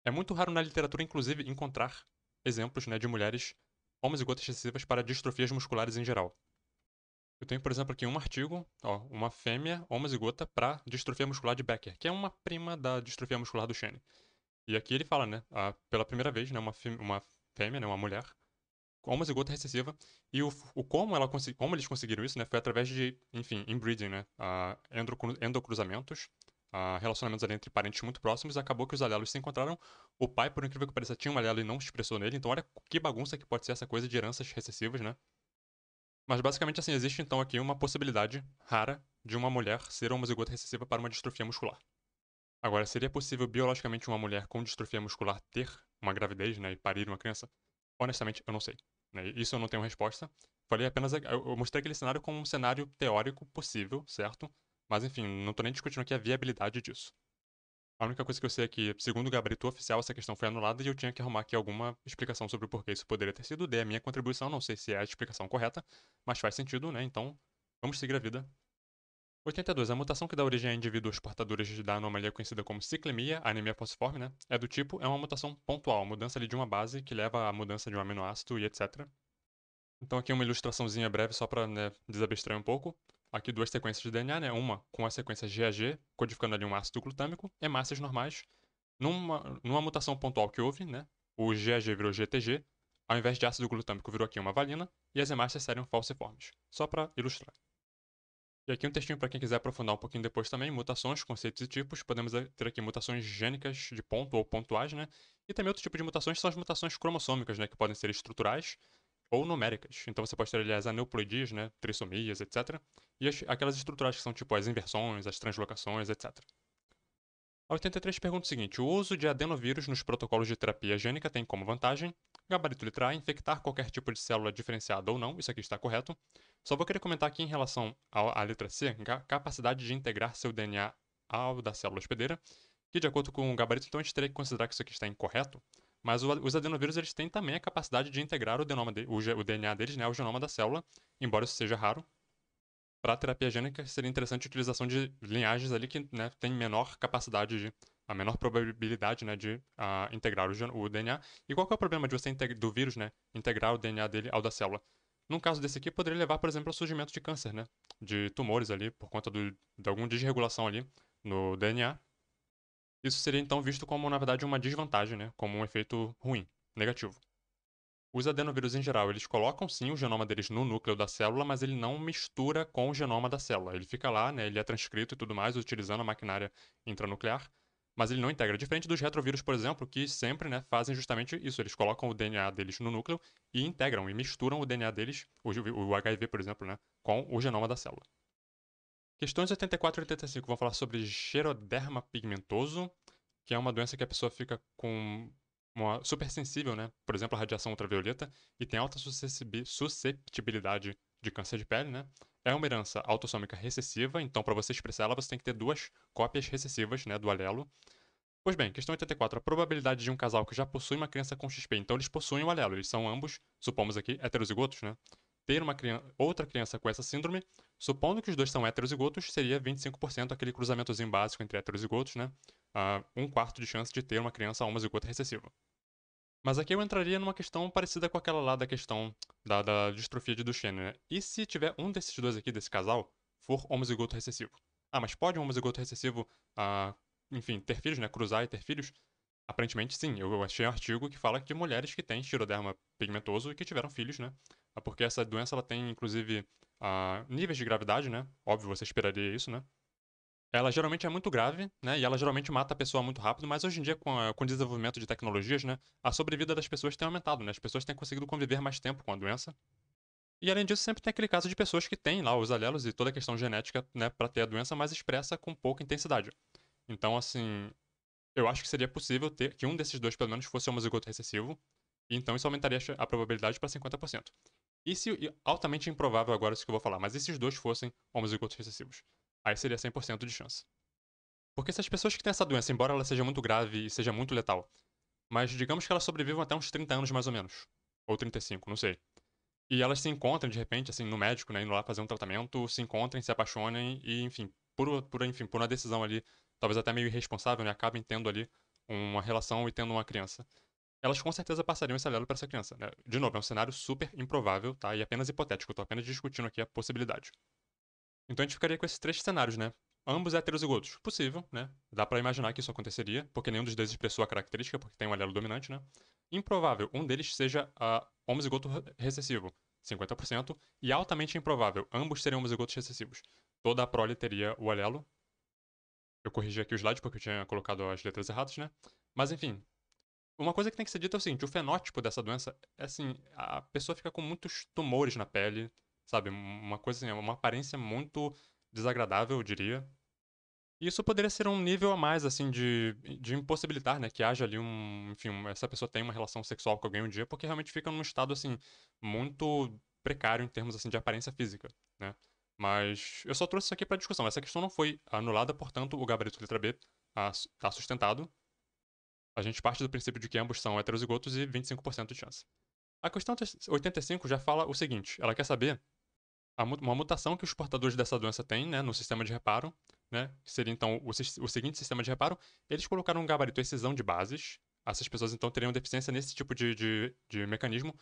é muito raro na literatura, inclusive, encontrar exemplos né, de mulheres homens e gotas excessivas para distrofias musculares em geral. Eu tenho, por exemplo, aqui um artigo, ó, uma fêmea homozigota para distrofia muscular de Becker, que é uma prima da distrofia muscular do Shane. E aqui ele fala, né, a, pela primeira vez, né, uma, fêmea, uma fêmea, né, uma mulher, homozigota recessiva, e o, o como, ela como eles conseguiram isso, né, foi através de, enfim, inbreeding, né, a endocruzamentos, uh, relacionamentos ali entre parentes muito próximos, acabou que os alelos se encontraram. O pai, por incrível que pareça, tinha um alelo e não se expressou nele. Então, olha que bagunça que pode ser essa coisa de heranças recessivas, né? Mas basicamente assim, existe então aqui uma possibilidade rara de uma mulher ser homozigota recessiva para uma distrofia muscular. Agora, seria possível biologicamente uma mulher com distrofia muscular ter uma gravidez, né, e parir uma criança? Honestamente, eu não sei. Né? Isso eu não tenho resposta. Falei apenas, eu mostrei aquele cenário como um cenário teórico possível, certo? Mas enfim, não tô nem discutindo aqui a viabilidade disso. A única coisa que eu sei é que, segundo o gabarito oficial, essa questão foi anulada e eu tinha que arrumar aqui alguma explicação sobre o porquê isso poderia ter sido. Dei a minha contribuição, não sei se é a explicação correta, mas faz sentido, né? Então, vamos seguir a vida. 82. A mutação que dá origem a indivíduos portadores da anomalia conhecida como ciclemia, anemia falciforme, né? É do tipo, é uma mutação pontual, mudança ali de uma base que leva à mudança de um aminoácido e etc. Então aqui uma ilustraçãozinha breve só para né, um pouco aqui duas sequências de DNA, né? Uma com a sequência GAG, codificando ali um ácido glutâmico, hemácias normais. Numa, numa mutação pontual que houve, né? O GAG virou GTG, ao invés de ácido glutâmico virou aqui uma valina, e as hemácias seriam falciformes. Só para ilustrar. E aqui um textinho para quem quiser aprofundar um pouquinho depois também, mutações, conceitos e tipos. Podemos ter aqui mutações gênicas de ponto ou pontuais, né? E também outro tipo de mutações são as mutações cromossômicas, né? Que podem ser estruturais, ou numéricas. Então você pode ter, aliás, aneuploidias, né, trissomias, etc. E as, aquelas estruturais que são tipo as inversões, as translocações, etc. A 83 pergunta o seguinte: o uso de adenovírus nos protocolos de terapia gênica tem como vantagem gabarito letra A, infectar qualquer tipo de célula diferenciada ou não, isso aqui está correto. Só vou querer comentar aqui em relação à letra C, capacidade de integrar seu DNA ao da célula hospedeira, que de acordo com o gabarito, então a gente teria que considerar que isso aqui está incorreto, mas os adenovírus eles têm também a capacidade de integrar o, genoma de, o, o DNA deles, né, o genoma da célula, embora isso seja raro. Para terapia gênica seria interessante a utilização de linhagens ali que né, têm menor capacidade de a menor probabilidade né, de uh, integrar o, o, DNA. E qual é o problema de você do vírus, né, integrar o DNA dele ao da célula? Num caso desse aqui, poderia levar, por exemplo, ao surgimento de câncer, né, de tumores ali, por conta do, de alguma desregulação ali no DNA, isso seria então visto como, na verdade, uma desvantagem, né? como um efeito ruim, negativo. Os adenovírus em geral, eles colocam sim o genoma deles no núcleo da célula, mas ele não mistura com o genoma da célula. Ele fica lá, né, ele é transcrito e tudo mais, utilizando a maquinária intranuclear, mas ele não integra. Diferente dos retrovírus, por exemplo, que sempre né, fazem justamente isso. Eles colocam o DNA deles no núcleo e integram e misturam o DNA deles, o HIV, por exemplo, né, com o genoma da célula. Questões 84 e 85 vão falar sobre xeroderma pigmentoso, que é uma doença que a pessoa fica com uma super sensível, né? Por exemplo, a radiação ultravioleta e tem alta susceptibilidade de câncer de pele, né? É uma herança autossômica recessiva, então para você expressar ela você tem que ter duas cópias recessivas, né, do alelo. Pois bem, questão 84, a probabilidade de um casal que já possui uma criança com XP, então eles possuem o um alelo, eles são ambos, supomos aqui, heterozigotos, né? ter uma criança, outra criança com essa síndrome, supondo que os dois são heterozigotos, seria 25% aquele cruzamentozinho básico entre heterozigotos, né? Uh, um quarto de chance de ter uma criança homozigota recessiva. Mas aqui eu entraria numa questão parecida com aquela lá da questão da, da distrofia de Duchenne, né? E se tiver um desses dois aqui, desse casal, for homozigoto recessivo? Ah, mas pode um homozigoto recessivo, uh, enfim, ter filhos, né? Cruzar e ter filhos? Aparentemente sim, eu achei um artigo que fala de mulheres que têm estiroderma pigmentoso e que tiveram filhos, né? É porque essa doença ela tem, inclusive, ah, níveis de gravidade, né? Óbvio, você esperaria isso, né? Ela geralmente é muito grave, né? E ela geralmente mata a pessoa muito rápido, mas hoje em dia, com, a, com o desenvolvimento de tecnologias, né? A sobrevida das pessoas tem aumentado, né? As pessoas têm conseguido conviver mais tempo com a doença. E além disso, sempre tem aquele caso de pessoas que têm lá os alelos e toda a questão genética, né, para ter a doença, mais expressa com pouca intensidade. Então, assim, eu acho que seria possível ter que um desses dois, pelo menos, fosse homozigoto recessivo, então isso aumentaria a probabilidade para 50%. E se e altamente improvável agora isso que eu vou falar, mas esses dois fossem homozigotos recessivos, aí seria 100% de chance. Porque se as pessoas que têm essa doença, embora ela seja muito grave e seja muito letal, mas digamos que elas sobrevivam até uns 30 anos mais ou menos, ou 35, não sei. E elas se encontram de repente assim no médico, né, indo lá fazer um tratamento, se encontrem, se apaixonem e enfim, por, por enfim, por uma decisão ali, talvez até meio irresponsável, né, acabem tendo ali uma relação e tendo uma criança elas com certeza passariam esse alelo para essa criança. Né? De novo, é um cenário super improvável, tá? E apenas hipotético, estou apenas discutindo aqui a possibilidade. Então a gente ficaria com esses três cenários, né? Ambos heterozigotos. Possível, né? Dá para imaginar que isso aconteceria, porque nenhum dos dois expressou a característica, porque tem um alelo dominante, né? Improvável, um deles seja uh, ah, homozigoto recessivo, 50%, e altamente improvável, ambos seriam homozigotos recessivos. Toda a prole teria o alelo. Eu corrigi aqui o slide porque eu tinha colocado as letras erradas, né? Mas enfim, uma coisa que tem que ser dita é o seguinte: o fenótipo dessa doença é assim, a pessoa fica com muitos tumores na pele, sabe? Uma coisa assim, uma aparência muito desagradável, eu diria. E isso poderia ser um nível a mais, assim, de, de impossibilitar, né? Que haja ali um. Enfim, essa pessoa tem uma relação sexual com alguém um dia, porque realmente fica num estado, assim, muito precário em termos, assim, de aparência física, né? Mas eu só trouxe isso aqui para discussão. Essa questão não foi anulada, portanto, o gabarito letra B está tá sustentado. A gente parte do princípio de que ambos são heterozigotos e 25% de chance. A questão 85 já fala o seguinte: ela quer saber uma mutação que os portadores dessa doença têm né, no sistema de reparo, né, que seria então o, o seguinte sistema de reparo, eles colocaram um gabarito excisão de bases. Essas pessoas então teriam deficiência nesse tipo de, de, de mecanismo,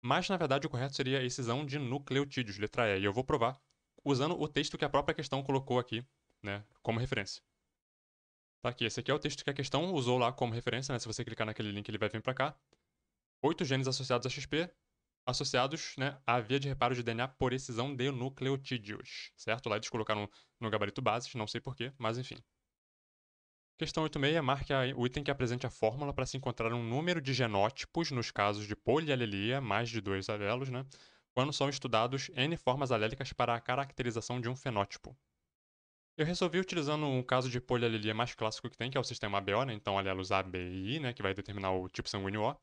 mas na verdade o correto seria a excisão de nucleotídeos, letra E, e eu vou provar usando o texto que a própria questão colocou aqui né, como referência. Tá aqui, esse aqui é o texto que a questão usou lá como referência, né? Se você clicar naquele link, ele vai vir para cá. Oito genes associados a XP, associados né, à via de reparo de DNA por excisão de nucleotídeos, certo? Lá eles colocaram no gabarito bases, não sei porquê, mas enfim. Questão 86, marque o item que apresente a fórmula para se encontrar um número de genótipos nos casos de polialelia, mais de dois alelos, né? Quando são estudados N formas alélicas para a caracterização de um fenótipo. Eu resolvi utilizando um caso de polialelia mais clássico que tem, que é o sistema ABO, né? Então, alelos A, B e I, né? Que vai determinar o tipo sanguíneo O.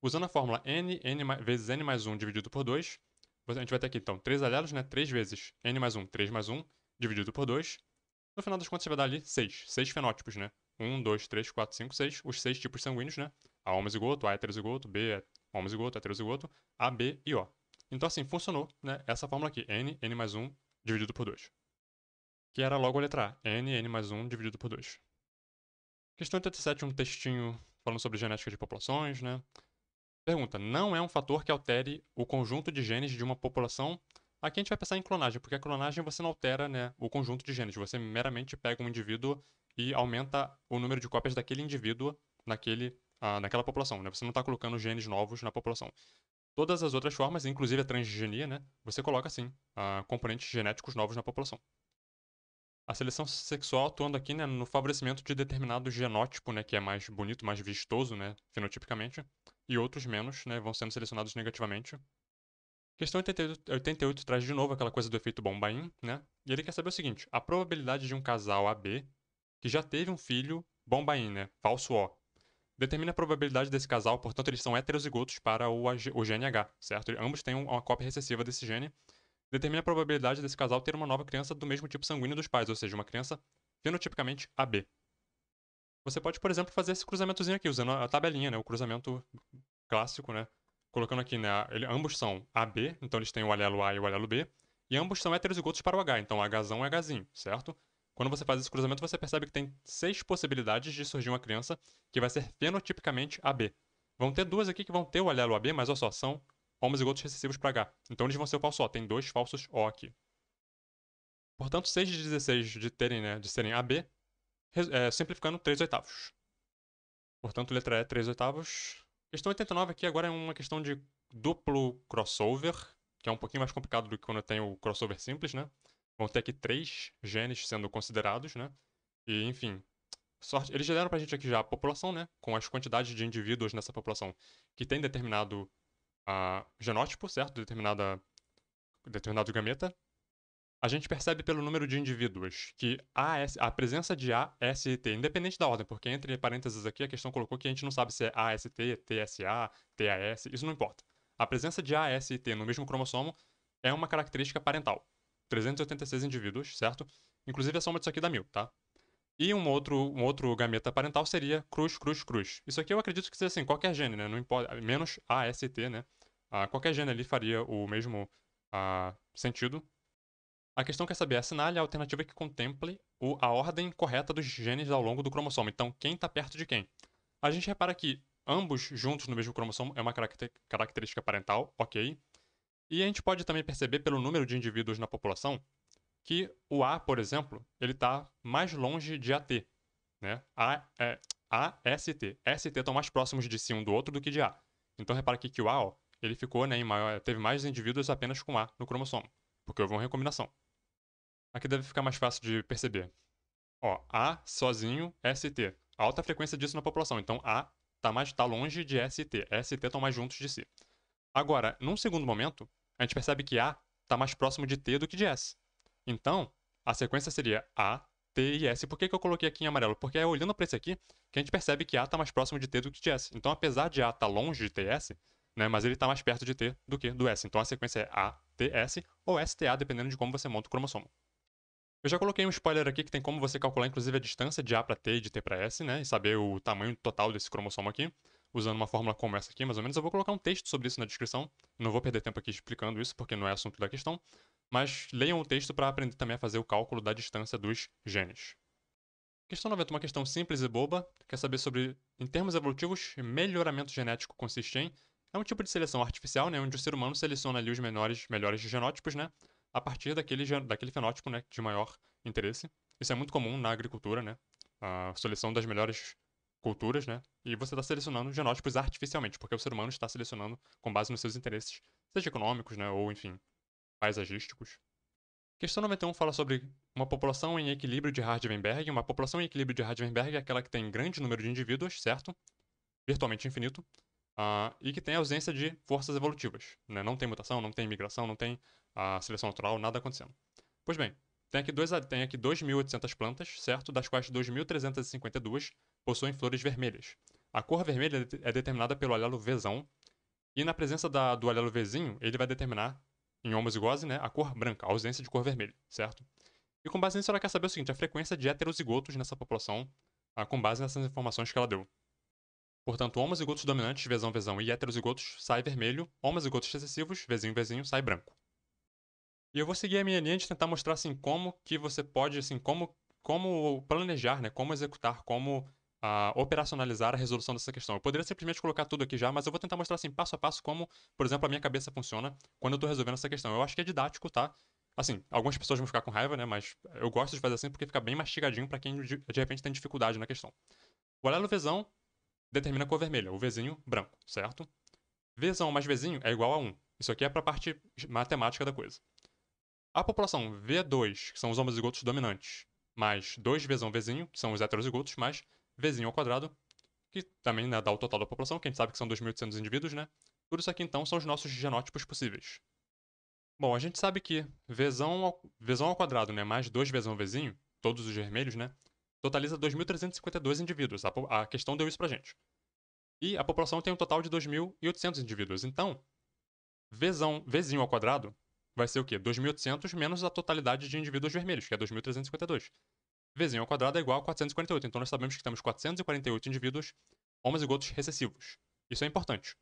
Usando a fórmula N, N vezes N mais 1 dividido por 2, a gente vai ter aqui, então, 3 alelos, né? 3 vezes N mais 1, 3 mais 1, dividido por 2. No final das contas, você vai dar ali 6. 6 fenótipos, né? 1, 2, 3, 4, 5, 6. Os 6 tipos sanguíneos, né? A homozigoto, A heterozigoto, B é homozigoto, heterozigoto, A, B e O. Então, assim, funcionou, né? Essa fórmula aqui, N, N mais 1, dividido por 2 que era logo a letra A, n, n mais 1 dividido por 2. Questão 87, um textinho falando sobre genética de populações, né? Pergunta, não é um fator que altere o conjunto de genes de uma população? Aqui a gente vai pensar em clonagem, porque a clonagem você não altera né, o conjunto de genes, você meramente pega um indivíduo e aumenta o número de cópias daquele indivíduo naquele, ah, naquela população, né? Você não está colocando genes novos na população. Todas as outras formas, inclusive a transgenia, né? Você coloca, sim, ah, componentes genéticos novos na população a seleção sexual atuando aqui né, no favorecimento de determinado genótipo, né, que é mais bonito, mais vistoso, né, fenotipicamente, e outros menos, né, vão sendo selecionados negativamente. Questão 88, 88 traz de novo aquela coisa do efeito Bombaim, né? E ele quer saber o seguinte: a probabilidade de um casal AB que já teve um filho Bombaim, né, falso O, determina a probabilidade desse casal, portanto eles são heterozigotos para o, o gene H, certo? Ambos têm uma cópia recessiva desse gene determina a probabilidade desse casal ter uma nova criança do mesmo tipo sanguíneo dos pais, ou seja, uma criança fenotipicamente AB. Você pode, por exemplo, fazer esse cruzamentozinho aqui, usando a tabelinha, né, o cruzamento clássico, né, colocando aqui, né, ele, ambos são AB, então eles têm o alelo A e o alelo B, e ambos são heterozigotos para o H, então H é Hzinho, certo? Quando você faz esse cruzamento, você percebe que tem seis possibilidades de surgir uma criança que vai ser fenotipicamente AB. Vão ter duas aqui que vão ter o alelo AB, mas olha só, são homozigotos recessivos para H. Então eles vão ser o falso, O, tem dois falsos O aqui. Portanto, 6 de 16 de, terem, né, de serem AB, é, simplificando 3 oitavos. Portanto, letra E, 3 oitavos. Questão 89 aqui agora é uma questão de duplo crossover, que é um pouquinho mais complicado do que quando eu tenho o crossover simples, né? Vão ter aqui três genes sendo considerados, né? E, enfim, sorte. Eles geraram para pra gente aqui já a população, né? Com as quantidades de indivíduos nessa população que tem determinado genótipo, certo? determinada, determinado gameta, a gente percebe pelo número de indivíduos que a, S, a presença de A, S e T, independente da ordem, porque entre parênteses aqui a questão colocou que a gente não sabe se é A, S, T, T, S, A, T, A, S, isso não importa. A presença de A, S e T no mesmo cromossomo é uma característica parental. 386 indivíduos, certo? Inclusive a soma disso aqui dá mil, tá? E um outro, um outro gameta parental seria cruz, cruz, cruz. Isso aqui eu acredito que seja assim, qualquer gene, né? Não importa, menos A, S, T, né? Ah, qualquer gene ali faria o mesmo ah, sentido. A questão que é saber, assinale é a alternativa que contemple o, a ordem correta dos genes ao longo do cromossomo. Então, quem está perto de quem? A gente repara que ambos juntos no mesmo cromossomo é uma característica parental, ok. E a gente pode também perceber pelo número de indivíduos na população que o A, por exemplo, ele está mais longe de AT. Né? A, é, A, ST. ST estão mais próximos de si um do outro do que de A. Então repara aqui que o A ó, ele ficou, né, em maior, teve mais indivíduos apenas com A no cromossomo, porque houve uma recombinação. Aqui deve ficar mais fácil de perceber. Ó, A sozinho, ST. Alta frequência disso na população, então A está mais, tá longe de ST. ST estão mais juntos de si. Agora, num segundo momento, a gente percebe que A está mais próximo de T do que de S. Então, a sequência seria A, T e S. Por que, que eu coloquei aqui em amarelo? Porque é olhando para esse aqui que a gente percebe que A está mais próximo de T do que de S. Então, apesar de A estar tá longe de T e S, né? Mas ele está mais perto de T do que do S. Então a sequência é ATS ou STA, dependendo de como você monta o cromossomo. Eu já coloquei um spoiler aqui que tem como você calcular, inclusive, a distância de A para T e de T para S, né? E saber o tamanho total desse cromossomo aqui, usando uma fórmula como essa aqui, mais ou menos. Eu vou colocar um texto sobre isso na descrição. Não vou perder tempo aqui explicando isso, porque não é assunto da questão. Mas leiam o texto para aprender também a fazer o cálculo da distância dos genes. Questão 90, uma questão simples e boba. Quer saber sobre, em termos evolutivos, melhoramento genético consiste em? É um tipo de seleção artificial, né, onde o ser humano seleciona ali os menores, melhores genótipos, né, a partir daquele, daquele fenótipo, né, de maior interesse. Isso é muito comum na agricultura, né, a seleção das melhores culturas, né, e você está selecionando genótipos artificialmente, porque o ser humano está selecionando com base nos seus interesses, seja econômicos, né, ou, enfim, paisagísticos. Questão 91 fala sobre uma população em equilíbrio de Hardenberg. Uma população em equilíbrio de Hardenberg é aquela que tem grande número de indivíduos, certo? Virtualmente infinito, uh, e que tem ausência de forças evolutivas. Né? Não tem mutação, não tem migração, não tem uh, seleção natural, nada acontecendo. Pois bem, tem aqui, dois, tem aqui 2.800 plantas, certo? Das quais 2.352 possuem flores vermelhas. A cor vermelha é, é determinada pelo alelo Vzão, e na presença da, do alelo Vzinho, ele vai determinar, em homozigose, né, a cor branca, a ausência de cor vermelha, certo? E com base nisso, ela quer saber o seguinte: a frequência de heterozigotos nessa população, ah, com base nessas informações que ela deu. Portanto, homozigotos dominantes, vezão, vezão e heterozigotos sai vermelho, homozigotos recessivos, vezinho, vezinho, sai branco. E eu vou seguir a minha linha de tentar mostrar assim como que você pode assim como como planejar, né, como executar, como uh, operacionalizar a resolução dessa questão. Eu poderia simplesmente colocar tudo aqui já, mas eu vou tentar mostrar assim passo a passo como, por exemplo, a minha cabeça funciona quando eu estou resolvendo essa questão. Eu acho que é didático, tá? Assim, algumas pessoas vão ficar com raiva, né, mas eu gosto de fazer assim porque fica bem mastigadinho para quem de repente tem dificuldade na questão. O alelo vezão determina a cor vermelha, o Vzinho branco, certo? Vzão mais Vzinho é igual a 1. Isso aqui é para a parte matemática da coisa. A população V2, que são os homozigotos dominantes, mais 2 Vzão Vzinho, que são os heterozigotos, mais Vzinho ao quadrado, que também né, dá o total da população, que a gente sabe que são 2.800 indivíduos, né? Tudo isso aqui, então, são os nossos genótipos possíveis. Bom, a gente sabe que Vzão ao, Vzão ao quadrado, né, mais 2 Vzão Vzinho, todos os vermelhos, né, totaliza 2.352 indivíduos. A, a questão deu isso pra gente. E a população tem um total de 2.800 indivíduos. Então, vezão, vezinho ao quadrado vai ser o quê? 2.800 menos a totalidade de indivíduos vermelhos, que é 2.352. Vezinho ao quadrado é igual a 448. Então, nós sabemos que temos 448 indivíduos homozigotos recessivos. Isso é importante.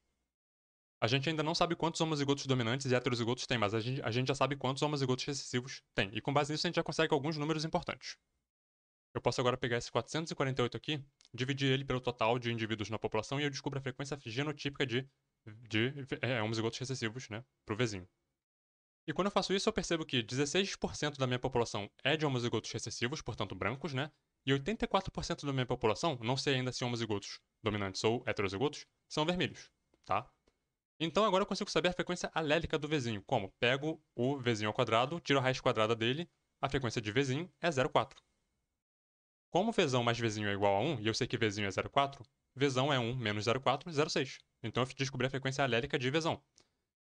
A gente ainda não sabe quantos homozigotos dominantes e heterozigotos tem, mas a gente, a gente já sabe quantos homozigotos recessivos tem. E com base nisso, a gente já consegue alguns números importantes. Eu posso agora pegar esse 448 aqui, dividir ele pelo total de indivíduos na população e eu descubro a frequência genotípica de, de é, homozigotos recessivos, né, pro vizinho. E quando eu faço isso, eu percebo que 16% da minha população é de homozigotos recessivos, portanto brancos, né, e 84% da minha população, não sei ainda se homozigotos dominantes ou heterozigotos, são vermelhos, tá? Então agora eu consigo saber a frequência alélica do vizinho, como pego o vizinho ao quadrado, tiro a raiz quadrada dele, a frequência de vizinho é 0,4. Como Vzão mais Vzinho é igual a 1, e eu sei que Vzinho é 0,4, Vzão é 1 menos 0,4, 0,6. Então eu descobri a frequência alélica de Vzão.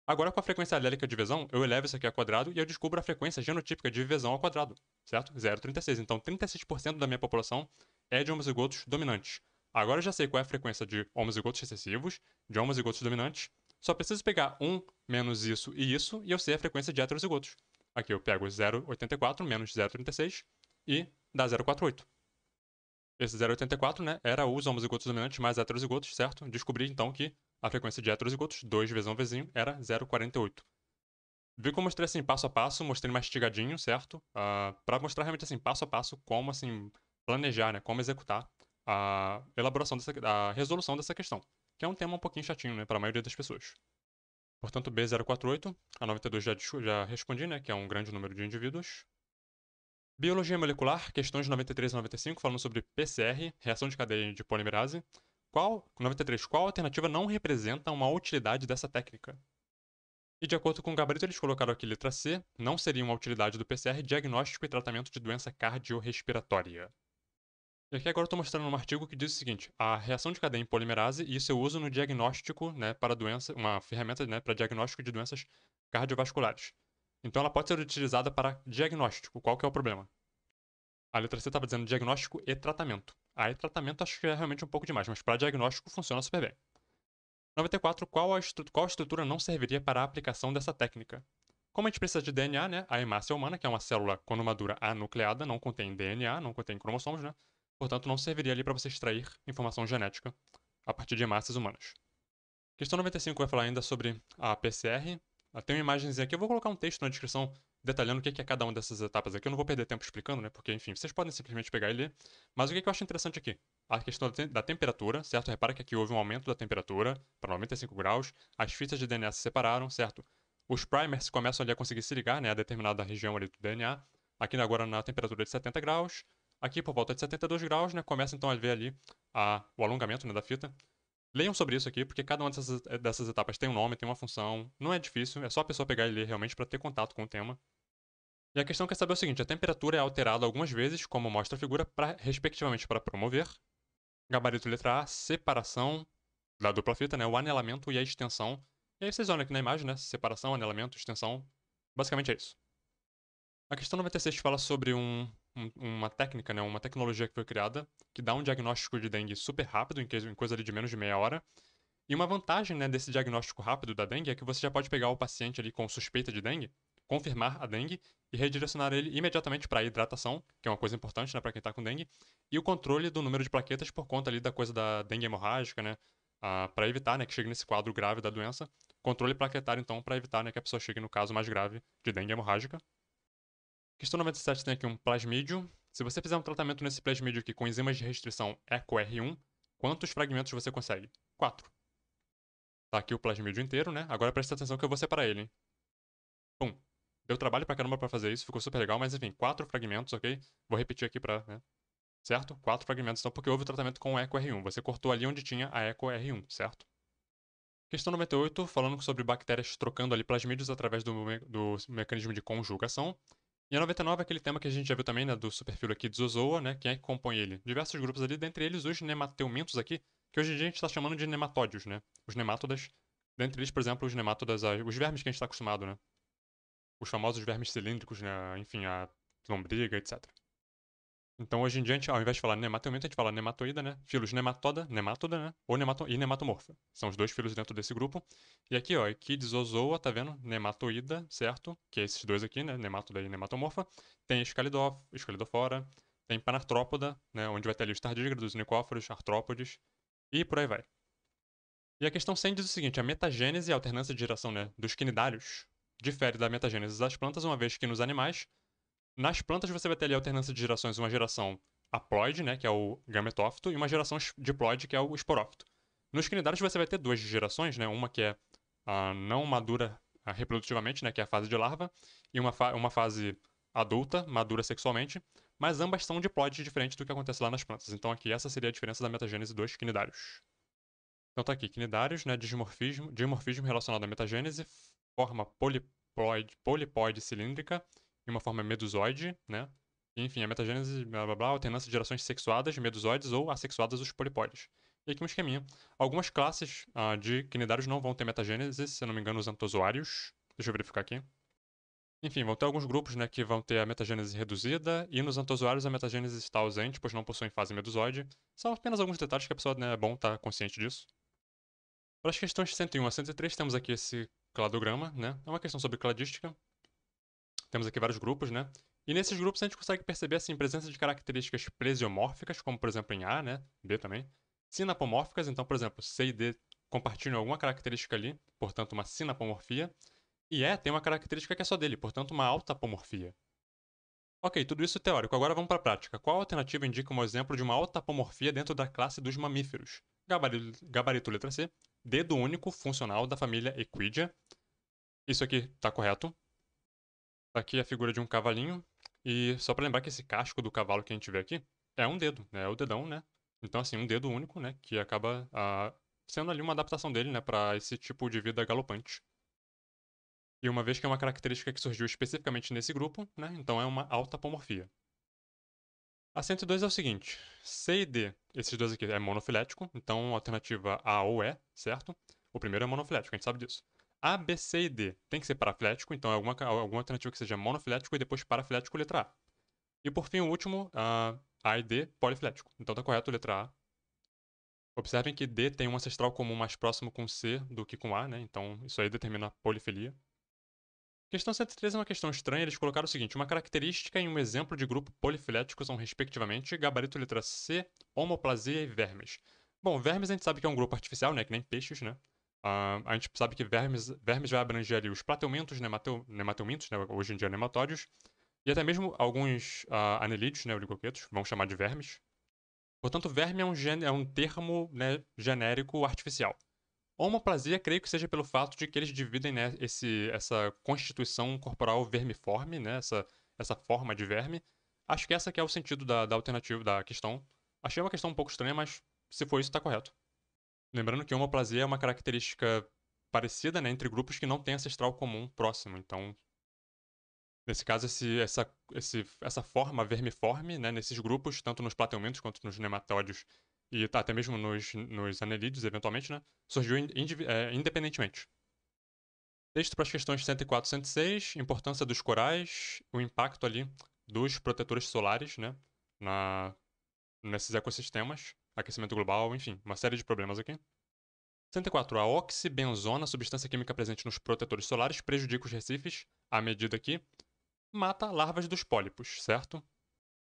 Agora, com a frequência alélica de Vzão, eu elevo isso aqui ao quadrado e eu descubro a frequência genotípica de Vzão ao quadrado, certo? 0,36. Então, 36% da minha população é de homozigotos dominantes. Agora eu já sei qual é a frequência de homozigotos recessivos, de homozigotos dominantes. Só preciso pegar 1 menos isso e isso, e eu sei a frequência de heterozigotos. Aqui eu pego 0,84 menos 0,36 e dá 0,48. Esse 0,84, né, era os homozigotos dominantes mais heterozigotos, certo? Descobri, então, que a frequência de heterozigotos, 2 vezes 1 vezinho, era 0,48. Vi como eu mostrei, assim, passo a passo, mostrei mastigadinho, certo? Uh, ah, para mostrar, realmente, assim, passo a passo, como, assim, planejar, né, como executar a elaboração, dessa, a resolução dessa questão, que é um tema um pouquinho chatinho, né, para a maioria das pessoas. Portanto, B048, a 92 já, já respondi, né, que é um grande número de indivíduos. Biologia molecular, questões 93 e 95, falando sobre PCR, reação de cadeia de polimerase. Qual, 93, qual alternativa não representa uma utilidade dessa técnica? E de acordo com o gabarito, eles colocaram aqui letra C, não seria uma utilidade do PCR diagnóstico e tratamento de doença cardiorrespiratória. E aqui agora estou mostrando um artigo que diz o seguinte: a reação de cadeia em polimerase e seu uso no diagnóstico, né, para doença, uma ferramenta, né, para diagnóstico de doenças cardiovasculares. Então ela pode ser utilizada para diagnóstico. Qual que é o problema? A letra C estava dizendo diagnóstico e tratamento. Aí tratamento acho que é realmente um pouco demais, mas para diagnóstico funciona super bem. 94. Qual, a estru qual estrutura não serviria para a aplicação dessa técnica? Como a gente precisa de DNA, né? A hemácia humana, que é uma célula, quando madura, anucleada, não contém DNA, não contém cromossomos, né? Portanto, não serviria ali para você extrair informação genética a partir de hemácias humanas. Questão 95 vai falar ainda sobre a PCR, ah, tem imagens aqui, eu vou colocar um texto na descrição detalhando o é que é cada uma dessas etapas aqui. Eu não vou perder tempo explicando, né? Porque, enfim, vocês podem simplesmente pegar e ler. Mas o que é eu acho interessante aqui? A questão da temperatura, certo? Repara que aqui houve um aumento da temperatura para 95 graus. As fitas de DNA se separaram, certo? Os primers começam ali a conseguir se ligar, né? A determinada região ali do DNA. Aqui agora na temperatura de 70 graus. Aqui por volta de 72 graus, né? Começa então a ver ali a, o alongamento né, da fita. Leiam sobre isso aqui, porque cada uma dessas, eh, dessas etapas tem um nome, tem uma função. Não é difícil, é só a pessoa pegar e ler realmente para ter contato com o tema. E a questão quer saber é o seguinte: a temperatura é alterada algumas vezes, como mostra a figura, pra, respectivamente para promover, gabarito letra A, separação da dupla fita, né, o anelamento e a extensão. E aí vocês olham aqui na imagem, né, separação, anelamento, extensão. Basicamente é isso. A questão 96 fala sobre um uma técnica, né, uma tecnologia que foi criada que dá um diagnóstico de dengue super rápido, em coisa de menos de meia hora. E uma vantagem né, desse diagnóstico rápido da dengue é que você já pode pegar o paciente ali com suspeita de dengue, confirmar a dengue e redirecionar ele imediatamente para a hidratação, que é uma coisa importante né, para quem está com dengue, e o controle do número de plaquetas por conta ali da coisa da dengue hemorrágica, né, para evitar né, que chegue nesse quadro grave da doença. Controle plaquetário, então, para evitar né, que a pessoa chegue no caso mais grave de dengue hemorrágica. Questão 97 tem aqui um plasmídio. Se você fizer um tratamento nesse plasmídio aqui com enzimas de restrição EcoR1, quantos fragmentos você consegue? 4. Tá aqui o plasmídio inteiro, né? Agora presta atenção que eu vou separar ele, hein? Pum. Deu trabalho pra caramba pra fazer isso, ficou super legal, mas enfim, quatro fragmentos, ok? Vou repetir aqui pra, né? Certo? Quatro fragmentos, então, porque houve o tratamento com EcoR1. Você cortou ali onde tinha a EcoR1, certo? Questão 98, falando sobre bactérias trocando ali plasmídios através do, me do mecanismo de conjugação. E a 99 é aquele tema que a gente já viu também, né, do superfilo aqui de Zozoa, né, quem é que compõe ele? Diversos grupos ali, dentre eles os nemateumentos aqui, que hoje em dia a gente está chamando de nematódios, né, os nemátodas, dentre eles, por exemplo, os nemátodas, os vermes que a gente está acostumado, né, os famosos vermes cilíndricos, né, enfim, a lombriga, etc. Então, hoje em diante, ao invés de falar nemateumento, a gente fala nematoida, né? Filos nematoda, nematoda, né? Ou nemato e nematomorfa. São os dois filos dentro desse grupo. E aqui, ó, Equidizozoa, tá vendo? Nematoida, certo? Que é esses dois aqui, né? Nematoda e nematomorfa. Tem escalidof, escalidofora. Tem panartrópoda, né? Onde vai ter ali os tardígrados, nicóforos, artrópodes. E por aí vai. E a questão 100 diz o seguinte, a metagênese e a alternância de geração né, dos quinidários difere da metagênese das plantas, uma vez que nos animais nas plantas você vai ter ali alternância de gerações, uma geração haploide, né, que é o gametófito, e uma geração diploide, que é o esporófito. Nos quinidários você vai ter duas gerações, né, uma que é a ah, não madura ah, reprodutivamente, né, que é a fase de larva, e uma, fa uma fase adulta, madura sexualmente, mas ambas são diploides diferentes do que acontece lá nas plantas. Então aqui essa seria a diferença da metagênese dos quinidários. Então tá aqui, quinidários, né, dimorfismo dimorfismo relacionado à metagênese, forma poliploide, polipóide cilíndrica em uma forma medusoide, né? Enfim, a metagênese, blá blá blá, alternância de gerações sexuadas, medusoides ou assexuadas dos polipoides. E aqui um esqueminha. Algumas classes uh, de quinidários não vão ter metagênese, se não me engano, os antozoários. Deixa eu verificar aqui. Enfim, vão ter alguns grupos né, que vão ter a metagênese reduzida, e nos antozoários a metagênese está ausente, pois não possuem fase medusoide. São apenas alguns detalhes que a pessoa né, é bom estar tá consciente disso. Para as questões 101 a 103, temos aqui esse cladograma, né? É uma questão sobre cladística. Temos aqui vários grupos, né? E nesses grupos a gente consegue perceber assim, presença de características plesiomórficas, como por exemplo em A, né? B também. Sinapomórficas, então, por exemplo, C e D compartilham alguma característica ali, portanto, uma sinapomorfia. E E tem uma característica que é só dele, portanto, uma autapomorfia. Ok, tudo isso teórico, agora vamos para a prática. Qual alternativa indica um exemplo de uma autapomorfia dentro da classe dos mamíferos? Gabarito, gabarito letra C, dedo único funcional da família Equidia. Isso aqui está correto, Aqui é a figura de um cavalinho. E só para lembrar que esse casco do cavalo que a gente vê aqui é um dedo, né? É o dedão, né? Então, assim, um dedo único, né? Que acaba ah, sendo ali uma adaptação dele, né? Para esse tipo de vida galopante. E uma vez que é uma característica que surgiu especificamente nesse grupo, né? Então é uma alta autapomorfia. A 102 é o seguinte: C e D, esses dois aqui, é monofilético, então alternativa A ou E, certo? O primeiro é monofilético, a gente sabe disso. A, B, C e D tem que ser parafilético, então é alguma, alguma alternativa que seja monofilético e depois parafilético, letra A. E por fim, o último, uh, A e D, polifilético. Então tá correto letra A. Observem que D tem um ancestral comum mais próximo com C do que com A, né? Então isso aí determina a polifilia. Questão 113 é uma questão estranha, eles colocaram o seguinte: uma característica e um exemplo de grupo polifilético são, respectivamente, gabarito letra C, homoplasia e vermes. Bom, vermes a gente sabe que é um grupo artificial, né? Que nem peixes, né? Uh, a gente sabe que vermes, vermes vai abranger ali os plateumentos, nemateu, né, nemateumintos, né, né, hoje em dia nematódios, e até mesmo alguns uh, anelídeos, né, oligoquetos, vão chamar de vermes. Portanto, verme é um, gene, é um termo né, genérico artificial. Homoplasia, creio que seja pelo fato de que eles dividem né, esse, essa constituição corporal vermiforme, né, essa, essa forma de verme. Acho que essa que é o sentido da, da alternativa, da questão. Achei uma questão um pouco estranha, mas se for isso, está correto. Lembrando que homoplasia é uma característica parecida né, entre grupos que não têm ancestral comum próximo. Então, nesse caso, esse, essa, esse, essa forma vermiforme, né, nesses grupos, tanto nos plateumintos quanto nos nematódios e tá, até mesmo nos, nos anelídeos, eventualmente, né, surgiu é, independentemente. Texto para as questões 104 e 106, importância dos corais, o impacto ali dos protetores solares né, na, nesses ecossistemas aquecimento global, enfim, uma série de problemas aqui. 64. A oxibenzona, substância química presente nos protetores solares, prejudica os recifes, à medida que mata larvas dos pólipos, certo?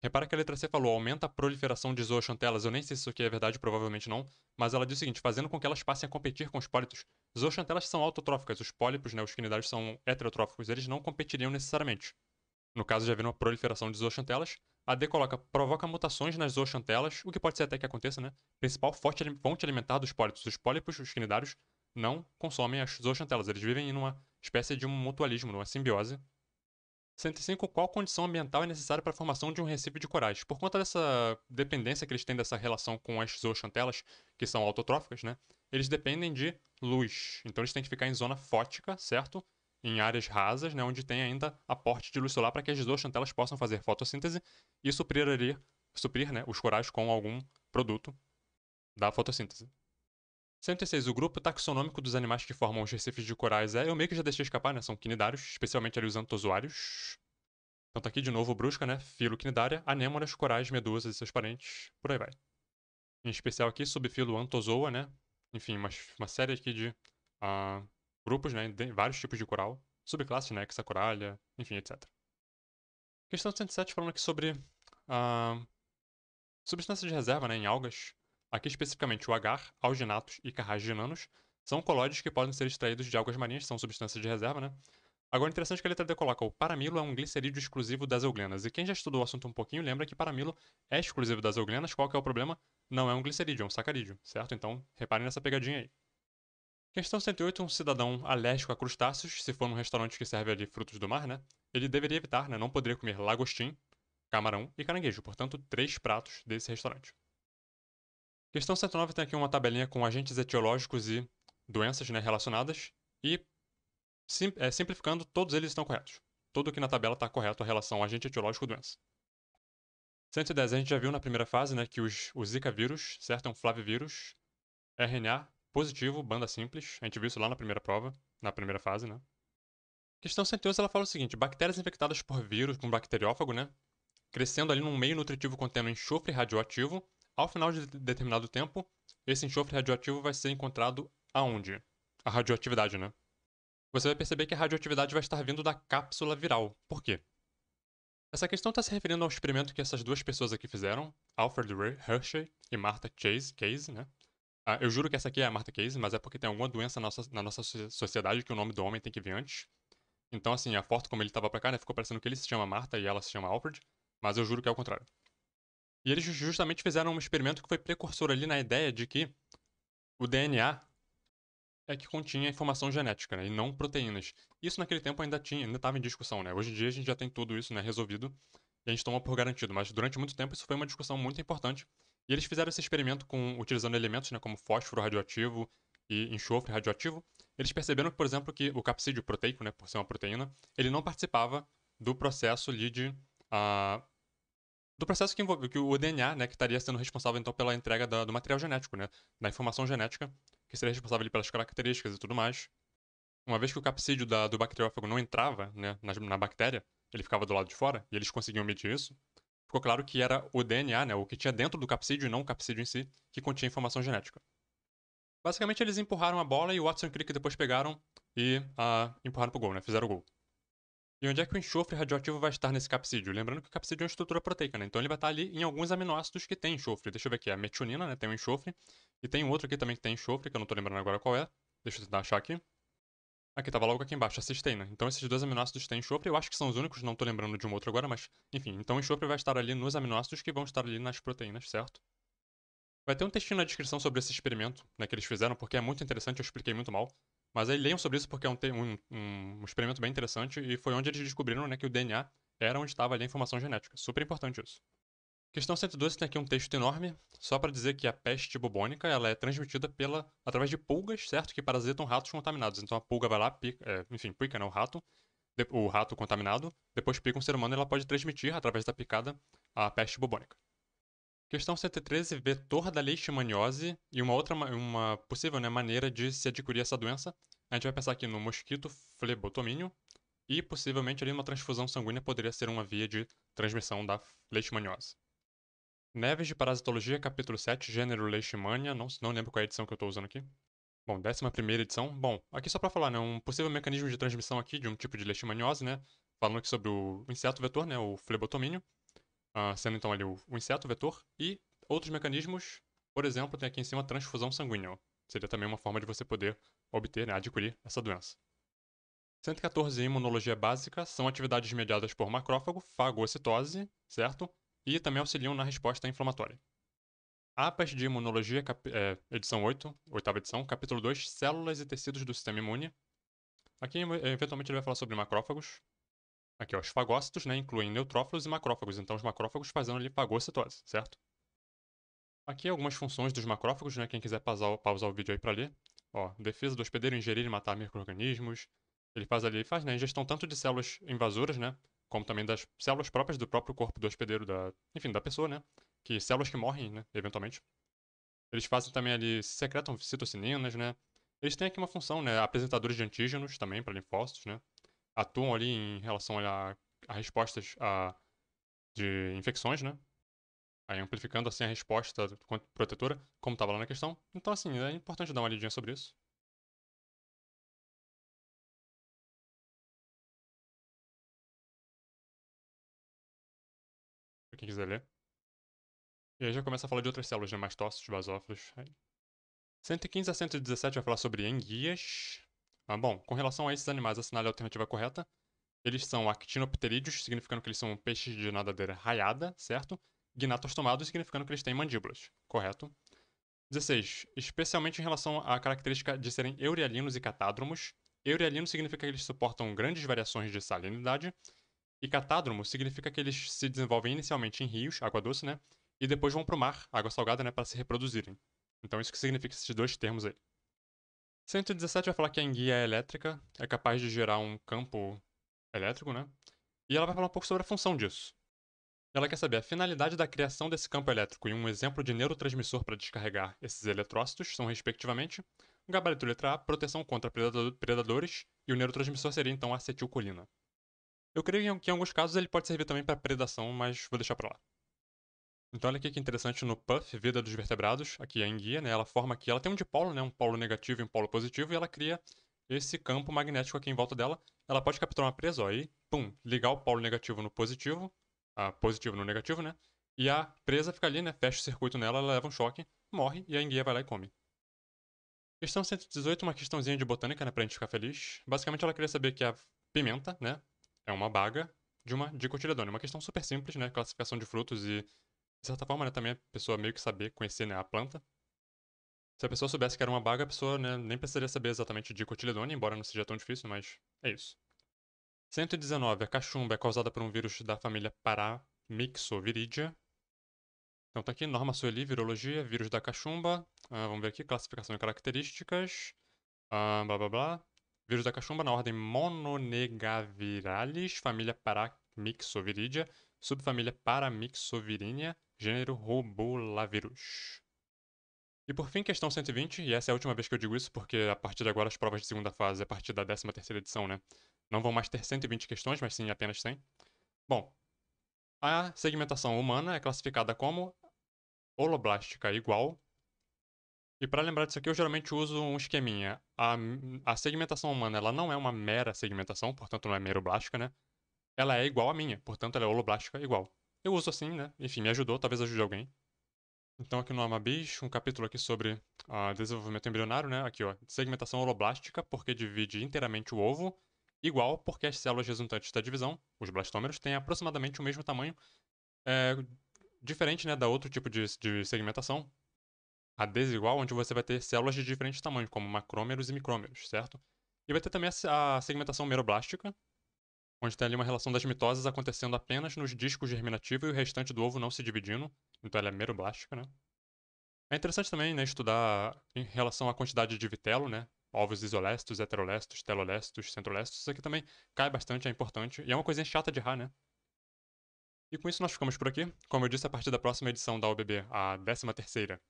Repara que a letra C falou aumenta a proliferação de zooxantelas. Eu nem sei se isso aqui é verdade, provavelmente não, mas ela diz o seguinte, fazendo com que elas passem a competir com os pólipos. Zooxantelas são autotróficas, os pólipos, né, os quinidários são heterotróficos, eles não competiriam necessariamente. No caso, já havia uma proliferação de zooxantelas, a D coloca, provoca mutações nas zooxantelas, o que pode ser até que aconteça, né? Principal forte fonte alimentar dos pólipos. Os pólipos, os cnidários, não consomem as zooxantelas. Eles vivem em uma espécie de um mutualismo, numa simbiose. 105. Qual condição ambiental é necessária para a formação de um recife de corais? Por conta dessa dependência que eles têm dessa relação com as zooxantelas, que são autotróficas, né? Eles dependem de luz. Então eles têm que ficar em zona fótica, certo? em áreas rasas, né, onde tem ainda aporte de luz solar para que as chantelas possam fazer fotossíntese e suprir, ali, suprir né, os corais com algum produto da fotossíntese. 106. O grupo taxonômico dos animais que formam os recifes de corais é. Eu meio que já deixei escapar, né? São quinidários, especialmente ali os antozoários. Então tá aqui de novo brusca, né? Filo quinidária, anêmonas, corais, medusas e seus parentes, por aí vai. Em especial aqui, subfilo antozoa, né? Enfim, uma, uma série aqui de uh, grupos, né, vários tipos de coral, subclasses, né, hexacoralha, enfim, etc. Questão 107 falando aqui sobre uh, substâncias de reserva né, em algas, aqui especificamente o agar, alginatos e carraginanos, são colóides que podem ser extraídos de algas marinhas, são substâncias de reserva, né? Agora, interessante que a letra D coloca, o paramilo é um glicerídeo exclusivo das euglenas. E quem já estudou o assunto um pouquinho lembra que paramilo é exclusivo das euglenas. Qual que é o problema? Não é um glicerídeo, é um sacarídeo, certo? Então, reparem nessa pegadinha aí. Questão 108, um cidadão alérgico a crustáceos, se for num restaurante que serve ali frutos do mar, né? Ele deveria evitar, né? Não poderia comer lagostim, camarão e caranguejo, portanto, três pratos desse restaurante. Questão 109 tem aqui uma tabelinha com agentes etiológicos e doenças né, relacionadas, e sim, é, simplificando, todos eles estão corretos. Tudo que na tabela está correto a relação agente etiológico-doença. 110, a gente já viu na primeira fase né, que os, o Zika vírus, certo? É um flavivírus, RNA positivo, banda simples. A gente viu isso lá na primeira prova, na primeira fase, né? Questão 111, ela fala o seguinte: bactérias infectadas por vírus com bacteriófago, né? Crescendo ali num meio nutritivo contendo enxofre radioativo, ao final de determinado tempo, esse enxofre radioativo vai ser encontrado aonde? A radioatividade, né? Você vai perceber que a radioatividade vai estar vindo da cápsula viral. Por quê? Essa questão está se referindo ao experimento que essas duas pessoas aqui fizeram, Alfred Hershey e Martha Chase, Case, né? Ah, eu juro que essa aqui é a Marta Case, mas é porque tem alguma doença na nossa, na nossa sociedade que o nome do homem tem que vir antes. Então, assim, a foto, como ele tava pra cá, né, ficou parecendo que ele se chama Marta e ela se chama Alfred, mas eu juro que é o contrário. E eles justamente fizeram um experimento que foi precursor ali na ideia de que o DNA é que continha informação genética, né, e não proteínas. Isso naquele tempo ainda tinha, ainda estava em discussão, né? Hoje em dia a gente já tem tudo isso, né, resolvido, e a gente toma por garantido, mas durante muito tempo isso foi uma discussão muito importante e eles fizeram esse experimento com utilizando elementos né, como fósforo radioativo e enxofre radioativo. Eles perceberam, por exemplo, que o capsídeo proteico, né, por ser uma proteína, ele não participava do processo ali de uh, do processo que envolve que o DNA, né, que estaria sendo responsável então pela entrega da, do material genético, né, da informação genética, que seria responsável ali, pelas características e tudo mais. Uma vez que o capsídeo da, do bacteriófago não entrava né, na, na bactéria, ele ficava do lado de fora, e eles conseguiam medir isso, ficou claro que era o DNA, né, o que tinha dentro do capsídeo e não o capsídeo em si, que continha informação genética. Basicamente, eles empurraram a bola e o Watson e o Crick depois pegaram e uh, empurraram pro gol, né, fizeram o gol. E onde é que o enxofre radioativo vai estar nesse capsídeo? Lembrando que o capsídeo é uma estrutura proteica, né? Então ele vai estar ali em alguns aminoácidos que tem enxofre. Deixa eu ver aqui, a metionina, né? Tem um enxofre. E tem um outro aqui também que tem enxofre, que eu não tô lembrando agora qual é. Deixa eu tentar achar aqui. Aqui, tava logo aqui embaixo, a cisteína. Né? Então esses dois aminoácidos têm enxofre, eu acho que são os únicos, não tô lembrando de um outro agora, mas... Enfim, então o enxofre vai estar ali nos aminoácidos que vão estar ali nas proteínas, certo? Vai ter um textinho na descrição sobre esse experimento, né, que eles fizeram, porque é muito interessante, eu expliquei muito mal. Mas aí leiam sobre isso porque é um, um, um, experimento bem interessante e foi onde eles descobriram né, que o DNA era onde estava ali a informação genética. Super importante isso. Questão 112 tem aqui um texto enorme, só para dizer que a peste bubônica ela é transmitida pela através de pulgas, certo? Que parasitam ratos contaminados. Então a pulga vai lá, pica, é, enfim, pica não, né, o rato, o rato contaminado, depois pica um ser humano e ela pode transmitir, através da picada, a peste bubônica. Questão 113, vetor da leishmaniose e uma outra uma possível né, maneira de se adquirir essa doença. A gente vai pensar aqui no mosquito flebotomínio e possivelmente ali uma transfusão sanguínea poderia ser uma via de transmissão da leishmaniose. Neves de Parasitologia, capítulo 7, gênero Leishmania. Não, não lembro qual é a edição que eu estou usando aqui. Bom, 11 edição. Bom, aqui só para falar, né? Um possível mecanismo de transmissão aqui de um tipo de leishmaniose, né? Falando aqui sobre o inseto vetor, né? O flebotomínio. Uh, sendo então ali o, o inseto vetor. E outros mecanismos, por exemplo, tem aqui em cima transfusão sanguínea. Seria também uma forma de você poder obter, né? Adquirir essa doença. 114 Imunologia Básica são atividades mediadas por macrófago, fagocitose, certo? e também auxiliam na resposta inflamatória. APAS de Imunologia, é, edição 8, oitava edição, capítulo 2, Células e Tecidos do Sistema Imune. Aqui, é, eventualmente, ele vai falar sobre macrófagos. Aqui, ó, os fagócitos, né, incluem neutrófilos e macrófagos, então os macrófagos fazendo ali fagocitose, certo? Aqui algumas funções dos macrófagos, né, quem quiser pausar, pausar o vídeo aí para ler. Ó, defesa do hospedeiro, ingerir e matar micro-organismos. Ele faz ali, faz, né, ingestão tanto de células invasoras, né, como também das células próprias do próprio corpo do hospedeiro, da, enfim, da pessoa, né? Que células que morrem, né, eventualmente. Eles fazem também ali, secretam citocininas, né? Eles têm aqui uma função, né? Apresentadores de antígenos também para linfócitos, né? Atuam ali em relação a, a respostas a, de infecções, né? Aí amplificando assim a resposta protetora, como estava lá na questão. Então, assim, é importante dar uma lidinha sobre isso. quem quiser ler. E aí já começa a falar de outras células, né? Mastócitos, basófilos. 115 a 117 vai falar sobre enguias. Ah, bom, com relação a esses animais, assinale a alternativa correta. Eles são actinopterídeos, significando que eles são peixes de nadadeira raiada, certo? Gnatostomados, significando que eles têm mandíbulas, correto? 16. Especialmente em relação à característica de serem eurialinos e catádromos. Eurialino significa que eles suportam grandes variações de salinidade, e catádromo significa que eles se desenvolvem inicialmente em rios, água doce, né? E depois vão para o mar, água salgada, né? Para se reproduzirem. Então, isso que significa esses dois termos aí. 117 vai falar que a enguia é elétrica, é capaz de gerar um campo elétrico, né? E ela vai falar um pouco sobre a função disso. Ela quer saber a finalidade da criação desse campo elétrico e um exemplo de neurotransmissor para descarregar esses eletrócitos são, respectivamente, o gabarito letra A, proteção contra predadores, e o neurotransmissor seria então acetilcolina. Eu creio que em alguns casos ele pode servir também para predação, mas vou deixar para lá. Então olha aqui que interessante no Puff, Vida dos Vertebrados, aqui a é enguia, né? Ela forma aqui, ela tem um dipolo, né? Um polo negativo e um polo positivo, e ela cria esse campo magnético aqui em volta dela. Ela pode capturar uma presa, ó, aí, pum, ligar o polo negativo no positivo, a positivo no negativo, né? E a presa fica ali, né? Fecha o circuito nela, ela leva um choque, morre, e a enguia vai lá e come. Questão 118, uma questãozinha de botânica, né? Pra gente ficar feliz. Basicamente ela queria saber que a pimenta, né? é uma baga de uma dicotiledônia. Né? Uma questão super simples, né? Classificação de frutos e, de certa forma, né, também a pessoa meio que saber, conhecer né, a planta. Se a pessoa soubesse que era uma baga, a pessoa né, nem precisaria saber exatamente dicotiledônia, né? embora não seja tão difícil, mas é isso. 119. A cachumba é causada por um vírus da família Paramyxoviridia. Então tá aqui, norma Sueli, virologia, vírus da cachumba. Ah, vamos ver aqui, classificação e características. Ah, blá blá blá. Vírus da cachumba na ordem Mononegaviralis, família Paramyxoviridia, subfamília Paramyxovirinea, gênero Robulavirus. E por fim, questão 120, e essa é a última vez que eu digo isso, porque a partir de agora as provas de segunda fase, a partir da 13 terceira edição, né? Não vão mais ter 120 questões, mas sim apenas 100. Bom, a segmentação humana é classificada como holoblástica igual, e para lembrar disso aqui, eu geralmente uso um esqueminha. A, a segmentação humana, ela não é uma mera segmentação, portanto não é meroblástica, né? Ela é igual à minha, portanto ela é holoblástica igual. Eu uso assim, né? Enfim, me ajudou, talvez ajude alguém. Então aqui no Amabis, um capítulo aqui sobre uh, desenvolvimento embrionário, né? Aqui, ó, segmentação holoblástica, porque divide inteiramente o ovo, igual porque as células resultantes da divisão, os blastômeros, têm aproximadamente o mesmo tamanho, é, diferente, né, da outro tipo de, de segmentação, a desigual, onde você vai ter células de diferentes tamanhos, como macrômeros e micrômeros, certo? E vai ter também a segmentação meroblástica, onde tem ali uma relação das mitoses acontecendo apenas nos discos germinativos e o restante do ovo não se dividindo, então ela é meroblástica, né? É interessante também né, estudar em relação à quantidade de vitelo, né? Ovos isolestos, heterolestos, telolestos, centrolestos. Isso aqui também cai bastante, é importante. E é uma coisinha chata de errar, né? E com isso nós ficamos por aqui. Como eu disse, a partir da próxima edição da OBB, a 13 terceira,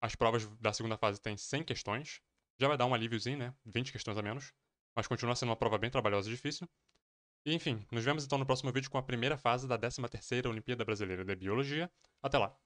as provas da segunda fase têm 100 questões. Já vai dar um alíviozinho, né? 20 questões a menos. Mas continua sendo uma prova bem trabalhosa e difícil. E, enfim, nos vemos então no próximo vídeo com a primeira fase da 13ª Olimpíada Brasileira de Biologia. Até lá!